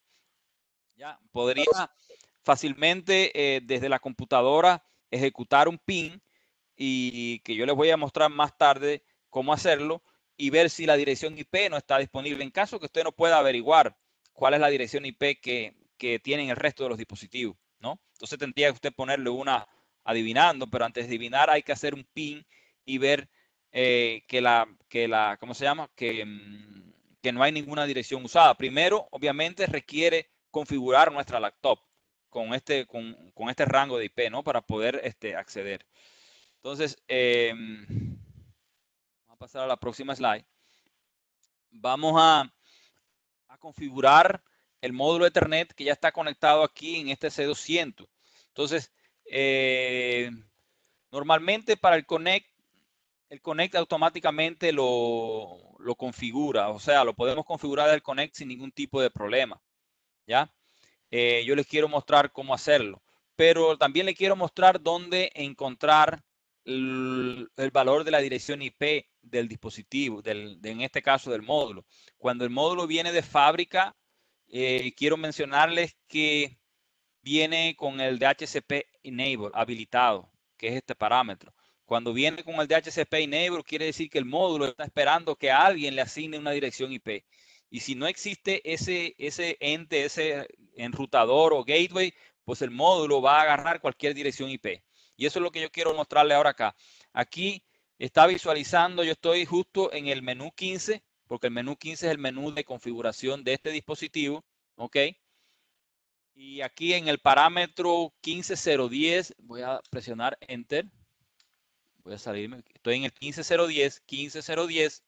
Ya, podría fácilmente eh, desde la computadora ejecutar un pin y que yo les voy a mostrar más tarde cómo hacerlo y ver si la dirección IP no está disponible en caso que usted no pueda averiguar cuál es la dirección IP que, que tienen el resto de los dispositivos, ¿no? Entonces tendría que usted ponerle una adivinando, pero antes de adivinar hay que hacer un pin y ver eh, que la, que la, ¿cómo se llama? Mm, que, no hay ninguna dirección usada. Primero, obviamente, requiere configurar nuestra laptop con este, con, este rango de IP, ¿no? Para poder este, acceder. Entonces, em, vamos a pasar a la próxima slide. Vamos a, a configurar el módulo Ethernet que ya está conectado aquí en este C200. Entonces, eh, normalmente para el Connect, el Connect automáticamente lo, configura, o sea, lo podemos configurar el Connect sin ningún tipo de problema. ¿Ya? Eh, yo les quiero mostrar cómo hacerlo, pero también les quiero mostrar dónde encontrar el, valor de la dirección IP del dispositivo, en este caso del módulo. Cuando el módulo viene de fábrica, eh, quiero mencionarles que viene con el DHCP Enable habilitado, que es este parámetro. Cuando viene con el DHCP Enable, quiere decir que el módulo está esperando que alguien le asigne una dirección IP. Y si no existe ese, ese ente, ese enrutador o gateway, pues el módulo va a agarrar cualquier dirección IP. Y eso es lo que yo quiero mostrarle ahora acá. Aquí está visualizando, yo estoy justo en el menú 15 porque el menú 15 es el menú de configuración de este dispositivo, ¿ok? Y aquí en el parámetro 15010 voy a presionar Enter. Voy a salirme, estoy en el 15010, 15010.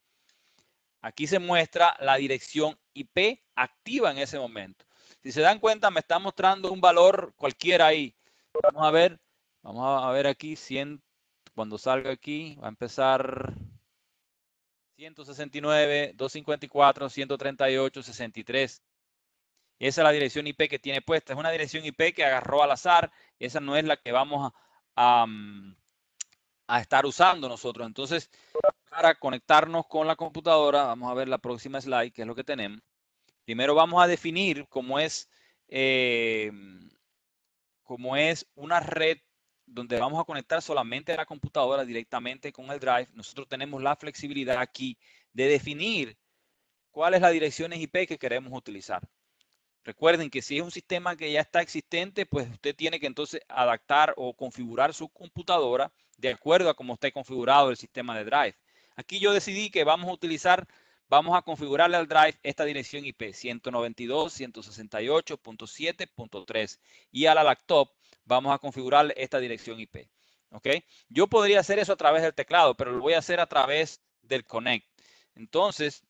Aquí se muestra la dirección IP activa en ese momento. Si se dan cuenta, me está mostrando un valor cualquiera ahí. Vamos a ver, vamos a ver aquí, 100, cuando salga aquí, va a empezar 169, 254, 138, 63. esa es la dirección IP que tiene puesta. Es una dirección IP que agarró al azar. Esa no es la que vamos mm, a, estar usando nosotros. Entonces, para conectarnos con la computadora, vamos a ver la próxima slide, que es lo que tenemos. Primero vamos a definir cómo es, eh, cómo es una red donde vamos a conectar solamente a la computadora directamente con el Drive, nosotros tenemos la flexibilidad aquí de definir cuál es la dirección IP que queremos utilizar. Recuerden que si es un sistema que ya está existente, pues usted tiene que entonces adaptar o configurar su computadora de acuerdo a cómo esté configurado el sistema de Drive. Aquí yo decidí que vamos a utilizar, vamos a configurarle al Drive esta dirección IP 192.168.7.3 y a la laptop vamos a configurar esta dirección IP. ¿Ok? Yo podría hacer eso a través del teclado, pero lo voy a hacer a través del connect. Entonces,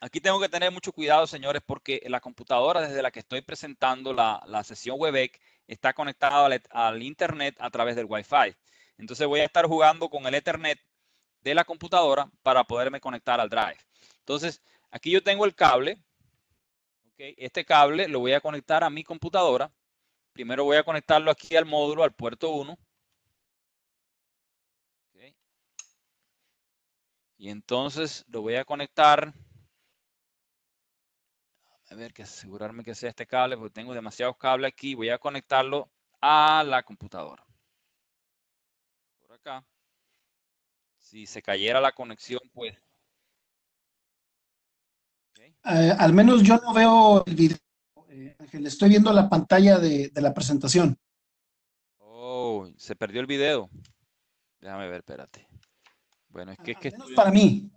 aquí tengo que tener mucho cuidado, señores, porque la computadora desde la que estoy presentando la, sesión WebEx está conectada al, Internet a través del Wi-Fi. Entonces voy a estar jugando con el Ethernet de la computadora para poderme conectar al Drive. Entonces, aquí yo tengo el cable. Este cable lo voy a conectar a mi computadora Primero voy a conectarlo aquí al módulo, al puerto 1. Y entonces lo voy a conectar. A ver, que asegurarme que sea este cable, porque tengo demasiados cables aquí. Voy a conectarlo a la computadora. Por acá. Si se cayera la conexión, pues... Eh, al menos yo no veo el video. Eh, Ángel. Estoy viendo la pantalla de, la presentación. Oh, se perdió el video. Déjame ver, espérate. Bueno, es que es que. Para mí.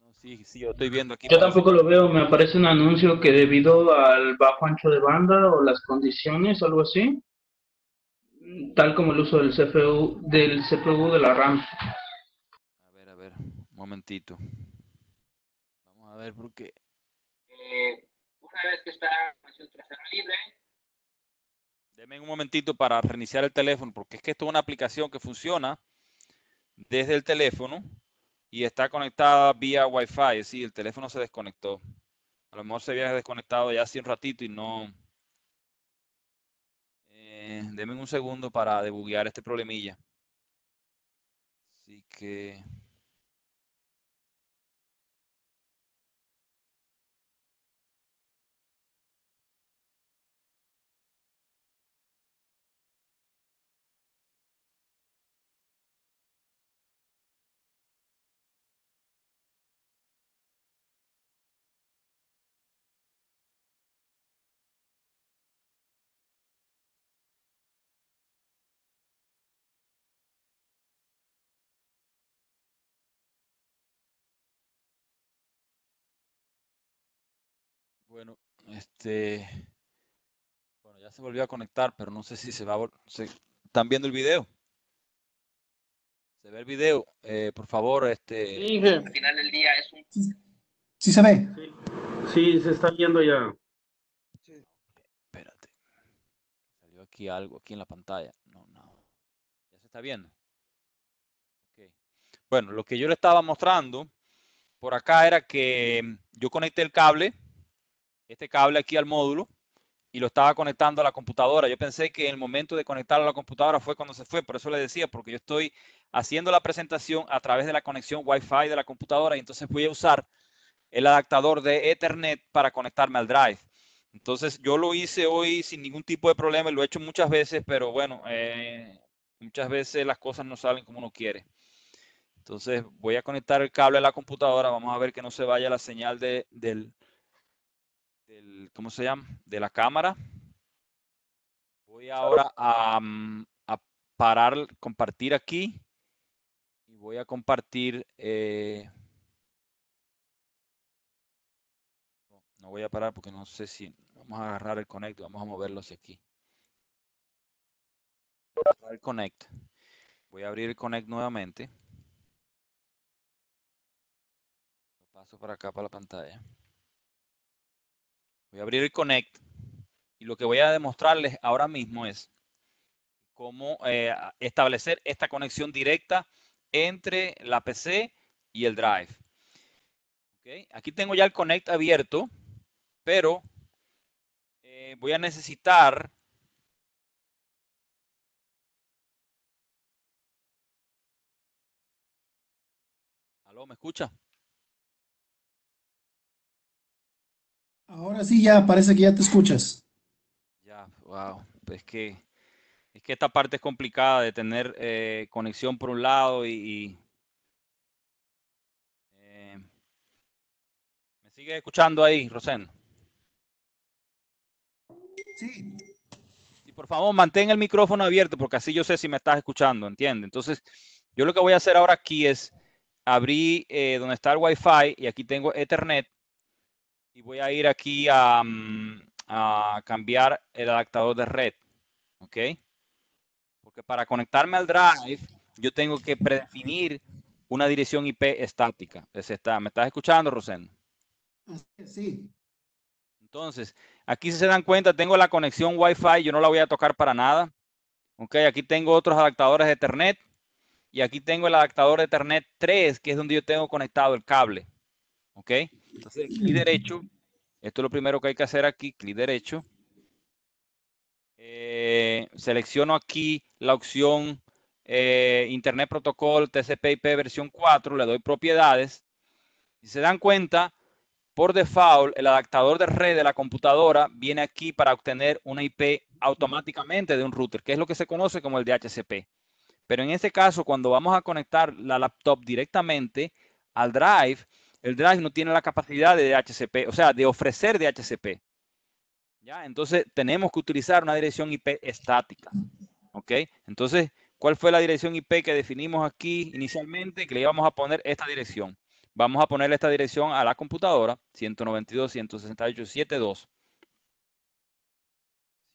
No, sí, sí, yo estoy viendo aquí. Yo tampoco lo veo. Me aparece un anuncio que debido al bajo ancho de banda o las condiciones, algo así, tal como el uso del CPU, del CPU de la RAM. A ver, a ver, un momentito. Vamos a ver porque. Eh, vez Libre. Deme un momentito para reiniciar el teléfono, porque es que esto es una aplicación que funciona desde el teléfono y está conectada vía Wi-Fi. el teléfono se desconectó. A lo mejor se había desconectado ya hace un ratito y no. Eh, deme un segundo para debuguear este problemilla. Así que. Bueno, este. Bueno, ya se volvió a conectar, pero no sé si se va a. Se... ¿Están viendo el video? ¿Se ve el video? Eh, por favor, este. Sí, Al final del día es un. ¿Sí, se ve? Sí. se está viendo ya. Espérate. Salió aquí algo, aquí en la pantalla. No, no. ¿Ya se está viendo? Bueno, lo que yo le estaba mostrando por acá era que yo conecté el cable este cable aquí al módulo y lo estaba conectando a la computadora. Yo pensé que el momento de conectarlo a la computadora fue cuando se fue, por eso le decía, porque yo estoy haciendo la presentación a través de la conexión Wi-Fi de la computadora y entonces voy a usar el adaptador de Ethernet para conectarme al drive. Entonces yo lo hice hoy sin ningún tipo de problema, lo he hecho muchas veces, pero bueno, eh, muchas veces las cosas no salen como uno quiere. Entonces voy a conectar el cable a la computadora, vamos a ver que no se vaya la señal del, ¿cómo se llama? De la cámara. Voy ahora a, mm, parar, compartir aquí. Y voy a compartir. Eh, no voy a parar porque no sé si vamos a agarrar el connect, vamos a moverlo aquí. El connect. Voy a abrir el connect nuevamente. Lo paso para acá para la pantalla. Voy a abrir el Connect y lo que voy a demostrarles ahora mismo es cómo eh, establecer esta conexión directa entre la PC y el Drive. Aquí tengo ya el Connect abierto, pero eh, voy a necesitar ¿Aló, me escucha? Ahora sí, ya parece que ya te escuchas. Ya, wow. Es que, es que esta parte es complicada de tener eh, conexión por un lado y. Eh, ¿Me sigue escuchando ahí, Rosén? Sí. Y por favor, mantén el micrófono abierto porque así yo sé si me estás escuchando, ¿entiendes? Entonces, yo lo que voy a hacer ahora aquí es abrir eh, donde está el Wi-Fi y aquí tengo Ethernet y voy a ir aquí mm, a, cambiar el adaptador de red. ¿Ok? Porque para conectarme al Drive, yo tengo que predefinir una dirección IP estática. ¿Me estás escuchando, Rosendo? Sí. Entonces, aquí si se dan cuenta, tengo la conexión Wi-Fi, yo no la voy a tocar para nada. Ok, aquí tengo otros adaptadores de Ethernet. Y aquí tengo el adaptador de Ethernet 3, que es donde yo tengo conectado el cable. ¿Ok? clic derecho. Esto es lo primero que hay que hacer aquí, clic derecho. Eh, selecciono aquí la opción eh, Internet Protocol TCP/IP versión 4, le doy propiedades. y se dan cuenta, por default, el adaptador de red de la computadora viene aquí para obtener una IP automáticamente de un router, que es lo que se conoce como el DHCP. Pero en este caso, cuando vamos a conectar la laptop directamente al drive, el Drive no tiene la capacidad de DHCP, o sea, de ofrecer DHCP. ¿Ya? Entonces, tenemos que utilizar una dirección IP estática. ¿Ok? Entonces, ¿cuál fue la dirección IP que definimos aquí inicialmente? Que le íbamos a poner esta dirección. Vamos a ponerle esta dirección a la computadora, 192.168.7.2.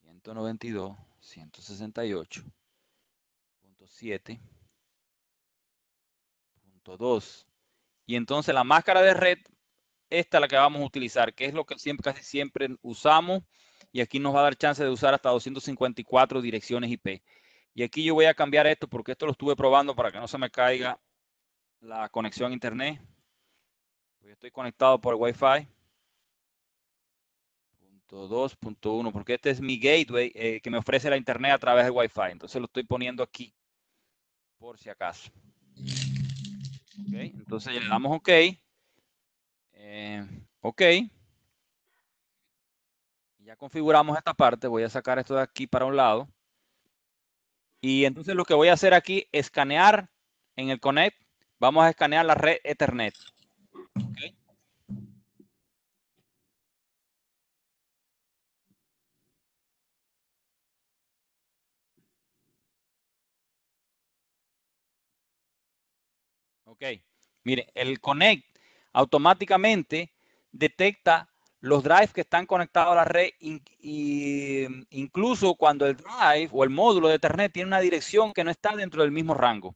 192.168.7.2 y entonces la máscara de red, esta es la que vamos a utilizar, que es lo que siempre, casi siempre usamos. Y aquí nos va a dar chance de usar hasta 254 direcciones IP. Y aquí yo voy a cambiar esto porque esto lo estuve probando para que no se me caiga la conexión a internet. Pues estoy conectado por Wi-Fi. Punto porque este es mi gateway eh, que me ofrece la internet a través de Wi-Fi. Entonces lo estoy poniendo aquí, por si acaso entonces le damos OK. Eh, OK. Ya configuramos esta parte. Voy a sacar esto de aquí para un lado. Y entonces lo que voy a hacer aquí, es escanear en el Connect, vamos a escanear la red Ethernet. Ok, mire, el Connect automáticamente detecta los drives que están conectados a la red, incluso cuando el drive o el módulo de Ethernet tiene una dirección que no está dentro del mismo rango.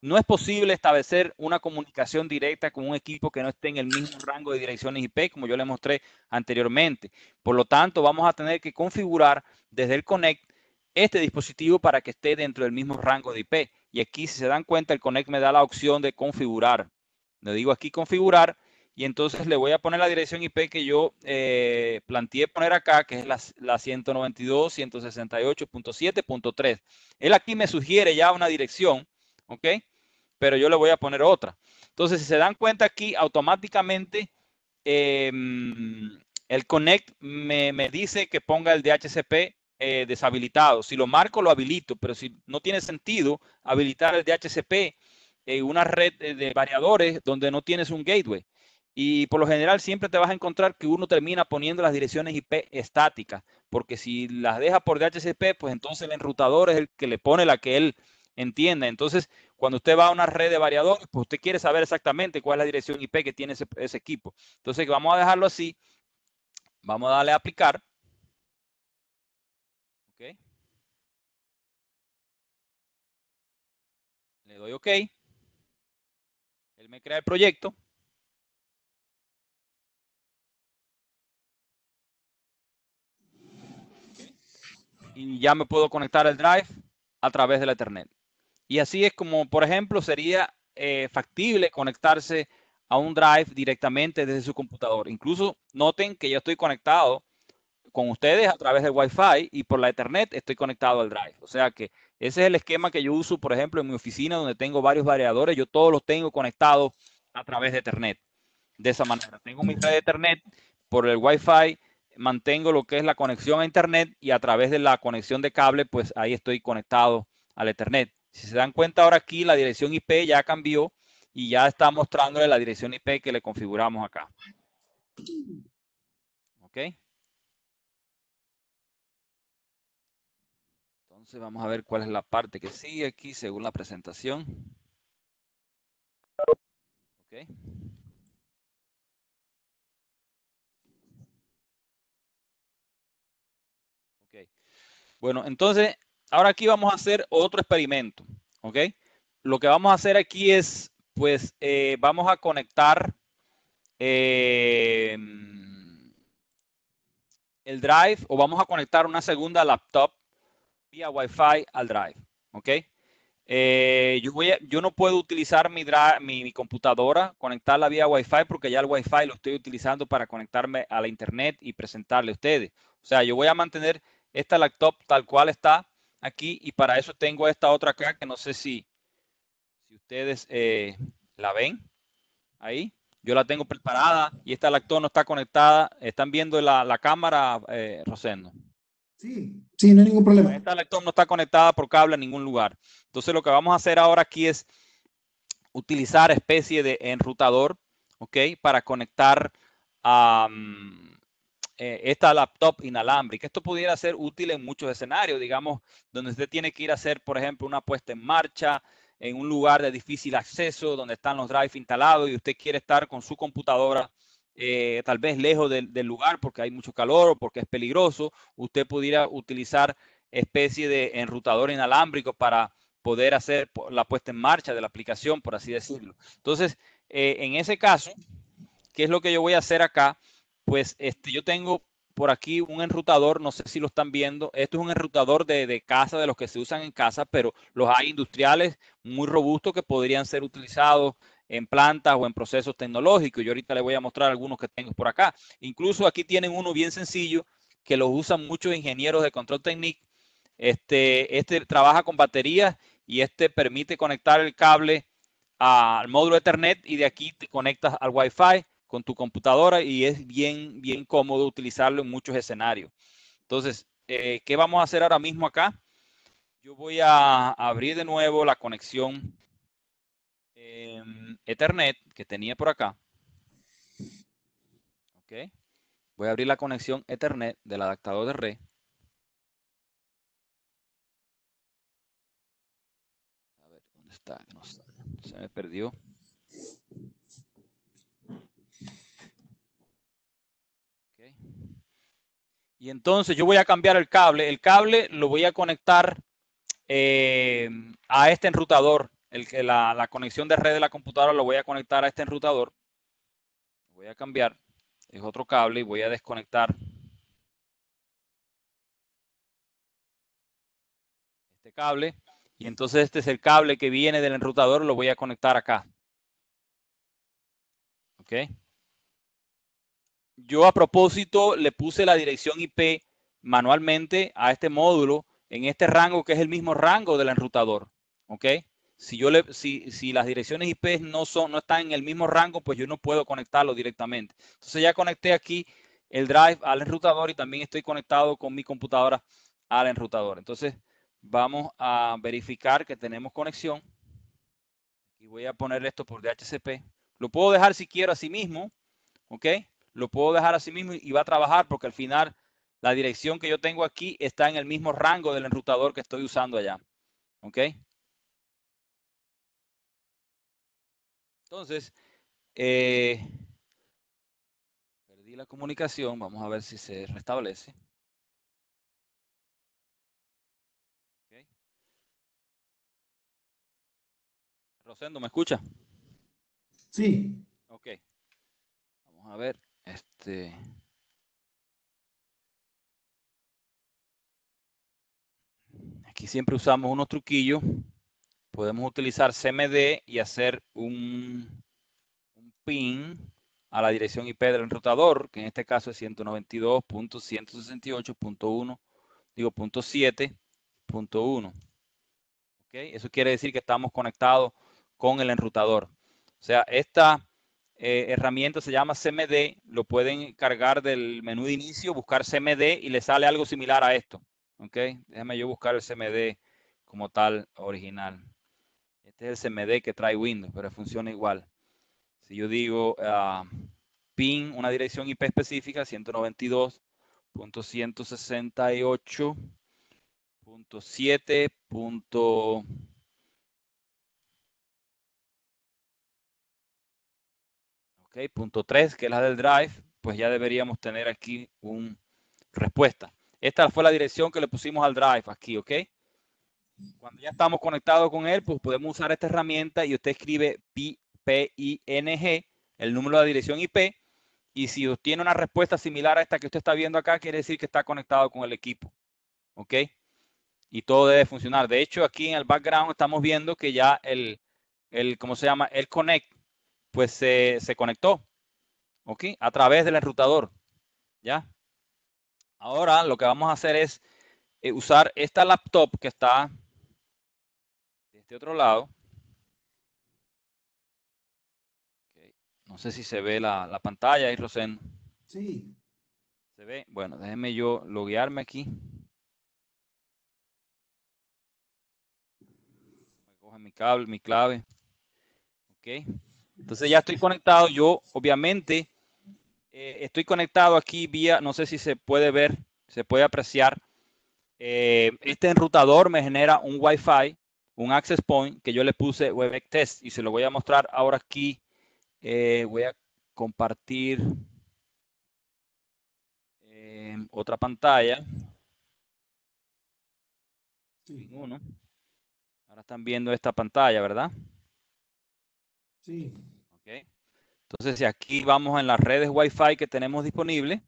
No es posible establecer una comunicación directa con un equipo que no esté en el mismo rango de direcciones IP, como yo le mostré anteriormente. Por lo tanto, vamos a tener que configurar desde el Connect este dispositivo para que esté dentro del mismo rango de IP. Y aquí, si se dan cuenta, el Connect me da la opción de configurar. Le digo aquí configurar y entonces le voy a poner la dirección IP que yo eh, planteé poner acá, que es la, 192.168.7.3. Él aquí me sugiere ya una dirección, ¿ok? Pero yo le voy a poner otra. Entonces, si se dan cuenta aquí, automáticamente em, el Connect me, dice que ponga el DHCP eh, deshabilitado. Si lo marco, lo habilito, pero si no tiene sentido habilitar el DHCP, en una red eh, de variadores donde no tienes un gateway. Y por lo general siempre te vas a encontrar que uno termina poniendo las direcciones IP estáticas, porque si las deja por DHCP, pues entonces el enrutador es el que le pone la que él entienda. Entonces, cuando usted va a una red de variadores, pues usted quiere saber exactamente cuál es la dirección IP que tiene ese, ese equipo. Entonces, vamos a dejarlo así. Vamos a darle a aplicar. Le doy OK. Él me crea el proyecto. Y ya me puedo conectar al Drive a través de la Ethernet. Y así es como, por ejemplo, sería eh, factible conectarse a un Drive directamente desde su computador. Incluso noten que ya estoy conectado con ustedes a través de Wi-Fi y por la Ethernet estoy conectado al Drive. O sea que ese es el esquema que yo uso, por ejemplo, en mi oficina donde tengo varios variadores, yo todos los tengo conectados a través de Ethernet. De esa manera, tengo mi red Ethernet por el Wi-Fi, mantengo lo que es la conexión a Internet y a través de la conexión de cable, pues ahí estoy conectado al Ethernet. Si se dan cuenta ahora aquí, la dirección IP ya cambió y ya está mostrándole la dirección IP que le configuramos acá. ¿Ok? Entonces vamos a ver cuál es la parte que sigue aquí según la presentación. Bueno, entonces ahora aquí vamos a hacer otro experimento. Ok. Lo que vamos a hacer aquí es, pues, eh, vamos a conectar eh, el drive o vamos a conectar una segunda laptop vía Wi-Fi al Drive. ¿Ok? Eh, yo, no puedo utilizar mi, computadora, conectarla vía Wi-Fi, porque ya el Wi-Fi lo estoy utilizando para conectarme a la Internet y presentarle a ustedes. O sea, yo voy a mantener esta laptop tal cual está aquí y para eso tengo esta otra acá que no sé si, si ustedes eh, la ven ahí. Yo la tengo preparada y esta laptop no está conectada. ¿Están viendo la, cámara, eh, Rosendo? Sí, sí, no hay ningún problema. Esta laptop no está conectada por cable en ningún lugar. Entonces lo que vamos a hacer ahora aquí es utilizar especie de enrutador, ¿ok? Para conectar a eh, esta laptop inalámbrica. Esto pudiera ser útil en muchos escenarios, digamos, donde usted tiene que ir a hacer, por ejemplo, una puesta en marcha en un lugar de difícil acceso, donde están los drives instalados y usted quiere estar con su computadora eh, tal vez lejos del, lugar porque hay mucho calor o porque es peligroso, usted pudiera utilizar especie de enrutador inalámbrico para poder hacer la puesta en marcha de la aplicación, por así decirlo. Entonces, eh, en ese caso, ¿qué es lo que yo voy a hacer acá? Pues este, yo tengo por aquí un enrutador, no sé si lo están viendo. Esto es un enrutador de, de, casa, de los que se usan en casa, pero los hay industriales muy robustos que podrían ser utilizados en plantas o en procesos tecnológicos. Yo ahorita les voy a mostrar algunos que tengo por acá. Incluso aquí tienen uno bien sencillo que lo usan muchos ingenieros de control técnico Este, este trabaja con baterías y este permite conectar el cable al módulo Ethernet y de aquí te conectas al Wi-Fi con tu computadora y es bien, bien cómodo utilizarlo en muchos escenarios. Entonces, eh, ¿qué vamos a hacer ahora mismo acá? Yo voy a abrir de nuevo la conexión. Em, Ethernet que tenía por acá. Voy a abrir la conexión Ethernet del adaptador de red. A ver, ¿dónde está? se me perdió. Y entonces yo voy a cambiar el cable. El cable lo voy a conectar eh, a este enrutador el, la, la conexión de red de la computadora lo voy a conectar a este enrutador. Voy a cambiar, es otro cable y voy a desconectar este cable. Y entonces este es el cable que viene del enrutador, lo voy a conectar acá. ¿Ok? Yo a propósito le puse la dirección IP manualmente a este módulo en este rango que es el mismo rango del enrutador. ¿Ok? Si, yo le, si, las direcciones IP no, no están en el mismo rango, pues yo no puedo conectarlo directamente. Entonces ya conecté aquí el drive al enrutador y también estoy conectado con mi computadora al enrutador. Entonces vamos a verificar que tenemos conexión. Y voy a poner esto por DHCP. Lo puedo dejar si quiero sí mismo, ¿ok? Lo puedo dejar a sí mismo y va a trabajar porque al final la dirección que yo tengo aquí está en el mismo rango del enrutador que estoy usando allá, ¿ok? Entonces, eh, perdí la comunicación. Vamos a ver si se restablece. Rosendo, ¿me escucha? Sí. Ok. Vamos a ver. Este. Aquí siempre usamos unos truquillos podemos utilizar CMD y hacer un, un pin a la dirección IP del enrutador, que en este caso es 192.168.1, digo, .7.1. ¿Okay? Eso quiere decir que estamos conectados con el enrutador. O sea, esta eh, herramienta se llama CMD, lo pueden cargar del menú de inicio, buscar CMD y le sale algo similar a esto. okay Déjame yo buscar el CMD como tal original. Este es el CMD que trae Windows, pero funciona igual. Si yo digo ah, pin, una dirección IP específica, 192.168.7. 3, que es la del drive, pues ya deberíamos tener aquí una respuesta. Esta fue la dirección que le pusimos al drive aquí, ¿ok? Cuando ya estamos conectados con él, pues podemos usar esta herramienta y usted escribe PING, el número de dirección IP, y si obtiene una respuesta similar a esta que usted está viendo acá, quiere decir que está conectado con el equipo. ¿Ok? Y todo debe funcionar. De hecho, aquí en el background estamos viendo que ya el, ¿cómo se llama? El connect, pues se, conectó. ¿Ok? A través del enrutador. ¿Ya? Ahora lo que vamos a hacer es eh, usar esta laptop que está este otro lado. No sé si se ve la, la pantalla ahí, Rosén. Sí. ¿Se ve? Bueno, déjenme yo loguearme aquí. coge mi cable, mi clave. Ok. Entonces ya estoy conectado. Yo, obviamente, eh, estoy conectado aquí vía, no sé si se puede ver, se puede apreciar. Eh, este enrutador me genera un Wi-Fi un access point que yo le puse WebEx Test y se lo voy a mostrar ahora aquí. Eh, voy a compartir em, otra pantalla. Uno. Ahora están viendo esta pantalla, ¿verdad? Sí. Entonces, si aquí vamos en las redes Wi-Fi que tenemos disponible,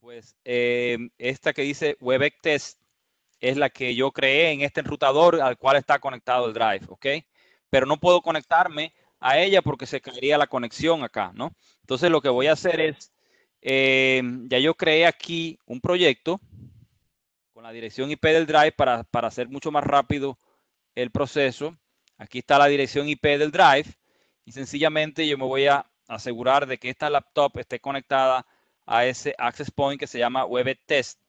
pues em, esta que dice WebEx Test es la que yo creé en este enrutador al cual está conectado el drive, ¿ok? Pero no puedo conectarme a ella porque se caería la conexión acá, ¿no? Entonces lo que voy a hacer es, eh, ya yo creé aquí un proyecto con la dirección IP del drive para, para hacer mucho más rápido el proceso. Aquí está la dirección IP del drive y sencillamente yo me voy a asegurar de que esta laptop esté conectada a ese access point que se llama web test.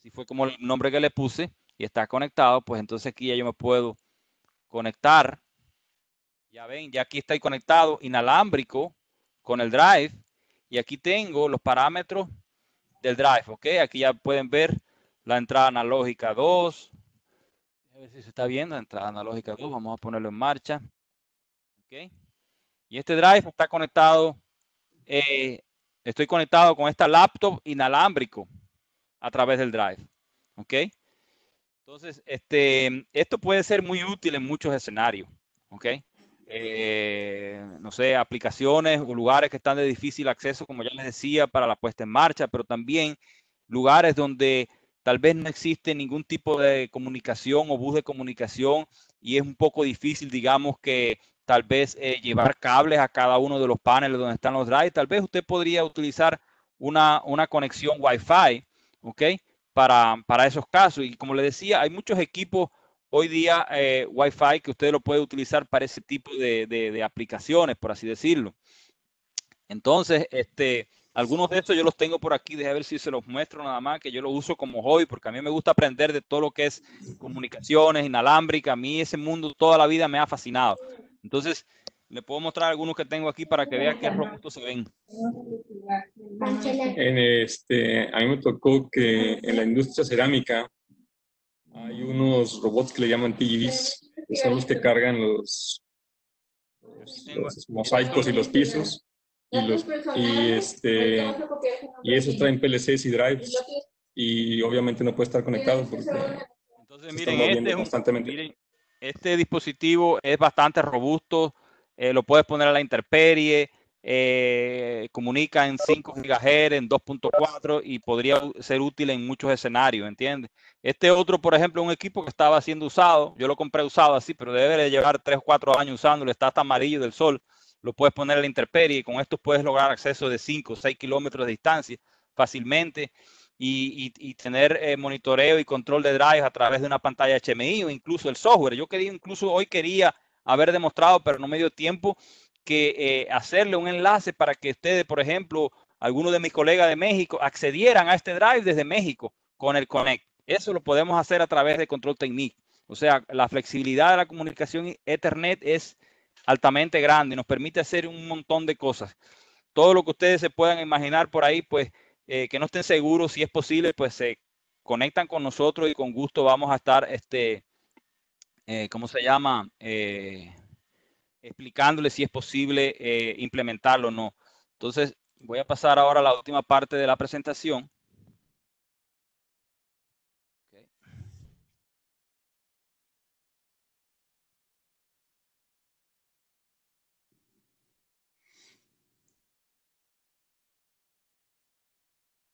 Si fue como el nombre que le puse y está conectado, pues entonces aquí ya yo me puedo conectar. Ya ven, ya aquí estoy conectado inalámbrico con el drive y aquí tengo los parámetros del drive, ¿ok? Aquí ya pueden ver la entrada analógica 2. A ver si se está viendo, entrada analógica 2, vamos a ponerlo en marcha. ¿Ok? Y este drive está conectado, eh, estoy conectado con esta laptop inalámbrico, a través del Drive. ¿Ok? Entonces, este, esto puede ser muy útil en muchos escenarios. ¿Ok? Eh, no sé, aplicaciones o lugares que están de difícil acceso, como ya les decía, para la puesta en marcha, pero también lugares donde tal vez no existe ningún tipo de comunicación o bus de comunicación y es un poco difícil, digamos, que tal vez eh, llevar cables a cada uno de los paneles donde están los drives. Tal vez usted podría utilizar una, una conexión Wi-Fi ¿ok? Para, para esos casos. Y como le decía, hay muchos equipos hoy día eh, Wi-Fi que usted lo puede utilizar para ese tipo de, de, aplicaciones, por así decirlo. Entonces, este, algunos de estos yo los tengo por aquí, déjame ver si se los muestro nada más, que yo los uso como hobby, porque a mí me gusta aprender de todo lo que es comunicaciones inalámbrica. A mí ese mundo toda la vida me ha fascinado. Entonces, le puedo mostrar algunos que tengo aquí para que vea qué robustos se ven. En este, a mí me tocó que en la industria cerámica hay unos robots que le llaman TGVs, que son los que cargan los, mosaicos y los pisos. Y, y, este, y esos traen PLCs y drives y obviamente no puede estar conectado porque Entonces, este, miren, este dispositivo es bastante robusto, eh, lo puedes poner a la interperie, eh, comunica en 5 GHz, en 2.4 y podría ser útil en muchos escenarios, ¿entiendes? Este otro, por ejemplo, un equipo que estaba siendo usado, yo lo compré usado así, pero debe de llevar 3 o 4 años usándolo, está hasta amarillo del sol, lo puedes poner a la interperie y con esto puedes lograr acceso de 5 o 6 kilómetros de distancia fácilmente. Y, tener eh, monitoreo y control de drives a través de una pantalla HMI o incluso el software. Yo quería, incluso hoy quería haber demostrado, pero no me dio tiempo, que eh, hacerle un enlace para que ustedes, por ejemplo, algunos de mis colegas de México, accedieran a este drive desde México con el Connect. Eso lo podemos hacer a través de Control Technique. O sea, la flexibilidad de la comunicación Ethernet es altamente grande, nos permite hacer un montón de cosas. Todo lo que ustedes se puedan imaginar por ahí, pues eh, que no estén seguros, si es posible, pues se conectan con nosotros y con gusto vamos a estar este, eh, ¿cómo se llama? Eh, explicándole si es posible eh, implementarlo o no. Entonces, voy a pasar ahora a la última parte de la presentación.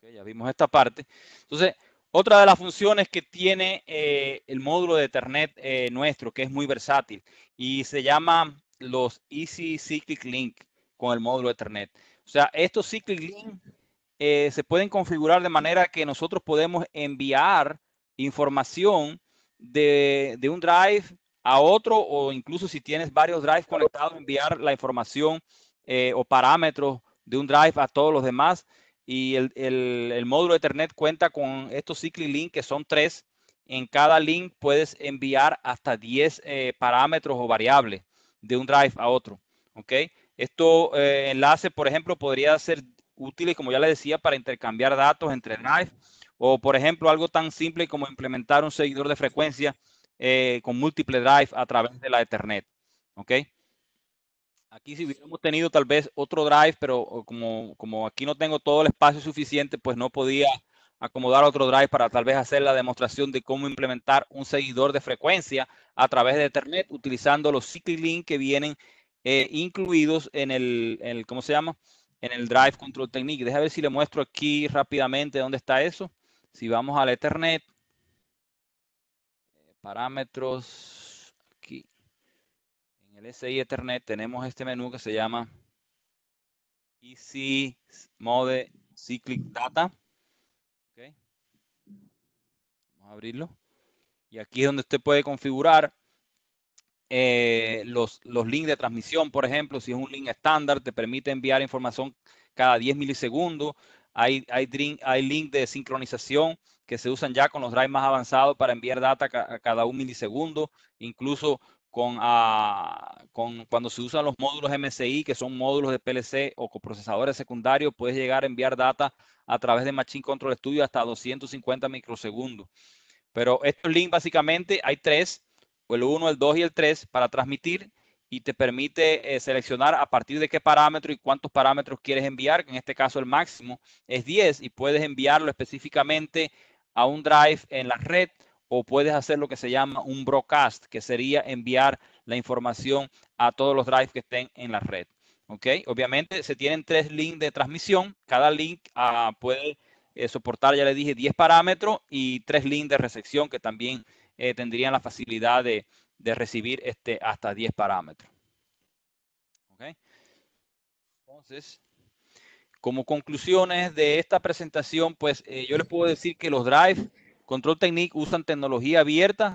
ya vimos esta parte. Entonces, otra de las funciones que tiene eh, el módulo de Ethernet eh, nuestro, que es muy versátil, y se llama los Easy Cyclic Link con el módulo de Ethernet. O sea, estos Cyclic Link eh, se pueden configurar de manera que nosotros podemos enviar información de, un drive a otro o incluso si tienes varios drives conectados, enviar la información o parámetros de un drive a todos los demás y el, el, módulo Ethernet cuenta con estos cyclic Link, que son tres. En cada link puedes enviar hasta 10 eh, parámetros o variables de un drive a otro. ¿Ok? Esto enlaces, eh, enlace, por ejemplo, podría ser útil, como ya le decía, para intercambiar datos entre drives o, por ejemplo, algo tan simple como implementar un seguidor de frecuencia eh, con múltiples drive a través de la Ethernet. ¿Ok? Aquí si hubiéramos tenido tal vez otro drive, pero como, aquí no tengo todo el espacio suficiente, pues no podía acomodar otro drive para tal vez hacer la demostración de cómo implementar un seguidor de frecuencia a través de Ethernet utilizando los cyclic que vienen eh, incluidos en el, ¿cómo se llama? En el Drive Control Technique. Deja ver si le muestro aquí rápidamente dónde está eso. Si vamos al Ethernet, eh, parámetros, en el SI Ethernet tenemos este menú que se llama Easy Mode Cyclic Data. Vamos a abrirlo. Y aquí es donde usted puede configurar eh, los, links de transmisión, por ejemplo, si es un link estándar, te permite enviar información cada 10 milisegundos. Hay, hay, link de sincronización que se usan ya con los drives más avanzados para enviar data cada un milisegundo, incluso con ah, cuando se usan los módulos MCI, que son módulos de PLC o coprocesadores secundarios, puedes llegar a enviar data a través de Machine Control Studio hasta 250 microsegundos. Pero estos links básicamente hay tres, el 1, el 2 y el 3 para transmitir y te permite eh, seleccionar a partir de qué parámetro y cuántos parámetros quieres enviar, en este caso el máximo es 10 y puedes enviarlo específicamente a un drive en la red o puedes hacer lo que se llama un broadcast, que sería enviar la información a todos los drives que estén en la red. ¿Ok? Obviamente se tienen tres links de transmisión. Cada link ah, puede eh, soportar, ya le dije, 10 parámetros y tres links de recepción que también eh, tendrían la facilidad de, recibir este, hasta 10 parámetros. Entonces, como conclusiones de esta presentación, pues eh, yo les puedo decir que los drives Control Technique usan tecnología abierta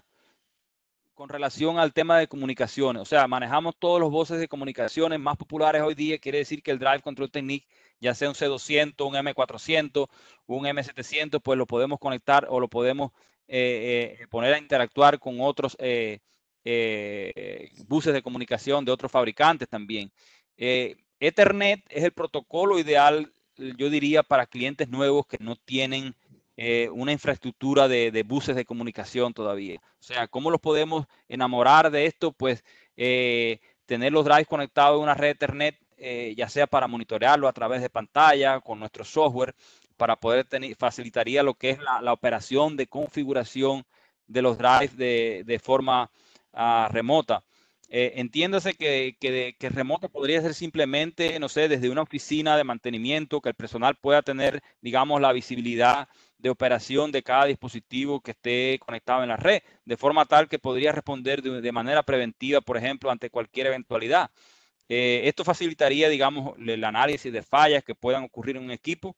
con relación al tema de comunicaciones. O sea, manejamos todos los voces de comunicaciones más populares hoy día. Quiere decir que el Drive Control Technique, ya sea un C200, un M400, un M700, pues lo podemos conectar o lo podemos eh, eh, poner a interactuar con otros eh, buses de comunicación de otros fabricantes también. Ethernet es el protocolo ideal, yo diría, para clientes nuevos que no tienen eh, una infraestructura de, buses de comunicación todavía. O sea, ¿cómo los podemos enamorar de esto? Pues eh, tener los drives conectados a una red Ethernet, eh, ya sea para monitorearlo a través de pantalla, con nuestro software, para poder tener, facilitaría lo que es la, operación de configuración de los drives de, forma ah, remota. entiéndase que, que, remota podría ser simplemente, no sé, desde una oficina de mantenimiento, que el personal pueda tener, digamos, la visibilidad de operación de cada dispositivo que esté conectado en la red, de forma tal que podría responder de, manera preventiva, por ejemplo, ante cualquier eventualidad. Eh, esto facilitaría, digamos, el análisis de fallas que puedan ocurrir en un equipo.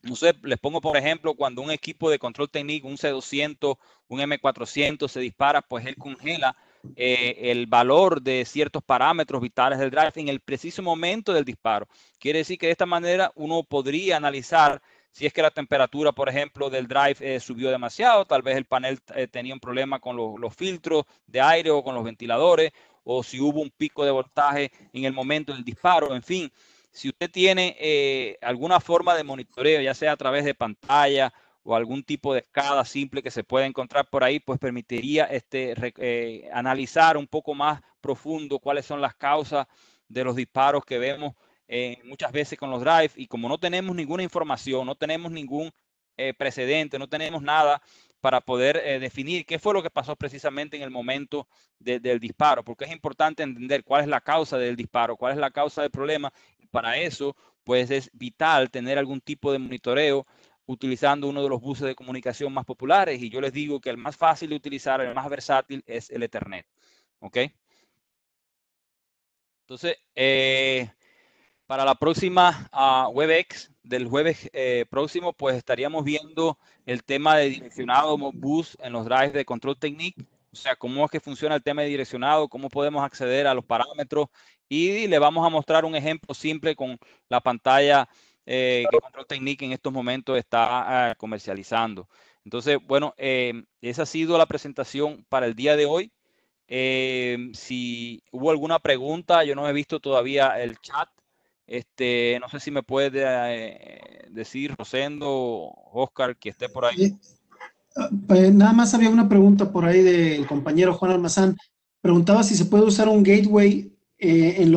No sé, les pongo por ejemplo, cuando un equipo de control técnico, un C200, un M400 se dispara, pues él congela eh, el valor de ciertos parámetros vitales del drive en el preciso momento del disparo. Quiere decir que de esta manera uno podría analizar si es que la temperatura, por ejemplo, del drive eh, subió demasiado, tal vez el panel eh, tenía un problema con los, filtros de aire o con los ventiladores, o si hubo un pico de voltaje en el momento del disparo, en fin. Si usted tiene eh, alguna forma de monitoreo, ya sea a través de pantalla o algún tipo de escala simple que se pueda encontrar por ahí, pues permitiría este, analizar un poco más profundo cuáles son las causas de los disparos que vemos eh, muchas veces con los drives y como no tenemos ninguna información, no tenemos ningún eh, precedente, no tenemos nada para poder eh, definir qué fue lo que pasó precisamente en el momento del disparo, porque es importante entender cuál es la causa del disparo, cuál es la causa del problema. Para eso, pues es vital tener algún tipo de monitoreo utilizando uno de los buses de comunicación más populares. Y yo les digo que el más fácil de utilizar, el más versátil es el Ethernet. ¿Ok? Entonces, eh, para la próxima WebEx del jueves eh, próximo, pues estaríamos viendo el tema de direccionado bus en los drives de control technique. O sea, cómo es que funciona el tema de direccionado, cómo podemos acceder a los parámetros y le vamos a mostrar un ejemplo simple con la pantalla eh, que Control Technique en estos momentos está ah, comercializando. Entonces, bueno, em, esa ha sido la presentación para el día de hoy. Em, si hubo alguna pregunta, yo no he visto todavía el chat. Este, no sé si me puede eh, decir, Rosendo, Oscar, que esté por ahí. Ah, pues, nada más había una pregunta por ahí del compañero Juan Almazán. Preguntaba si se puede usar un gateway eh, en los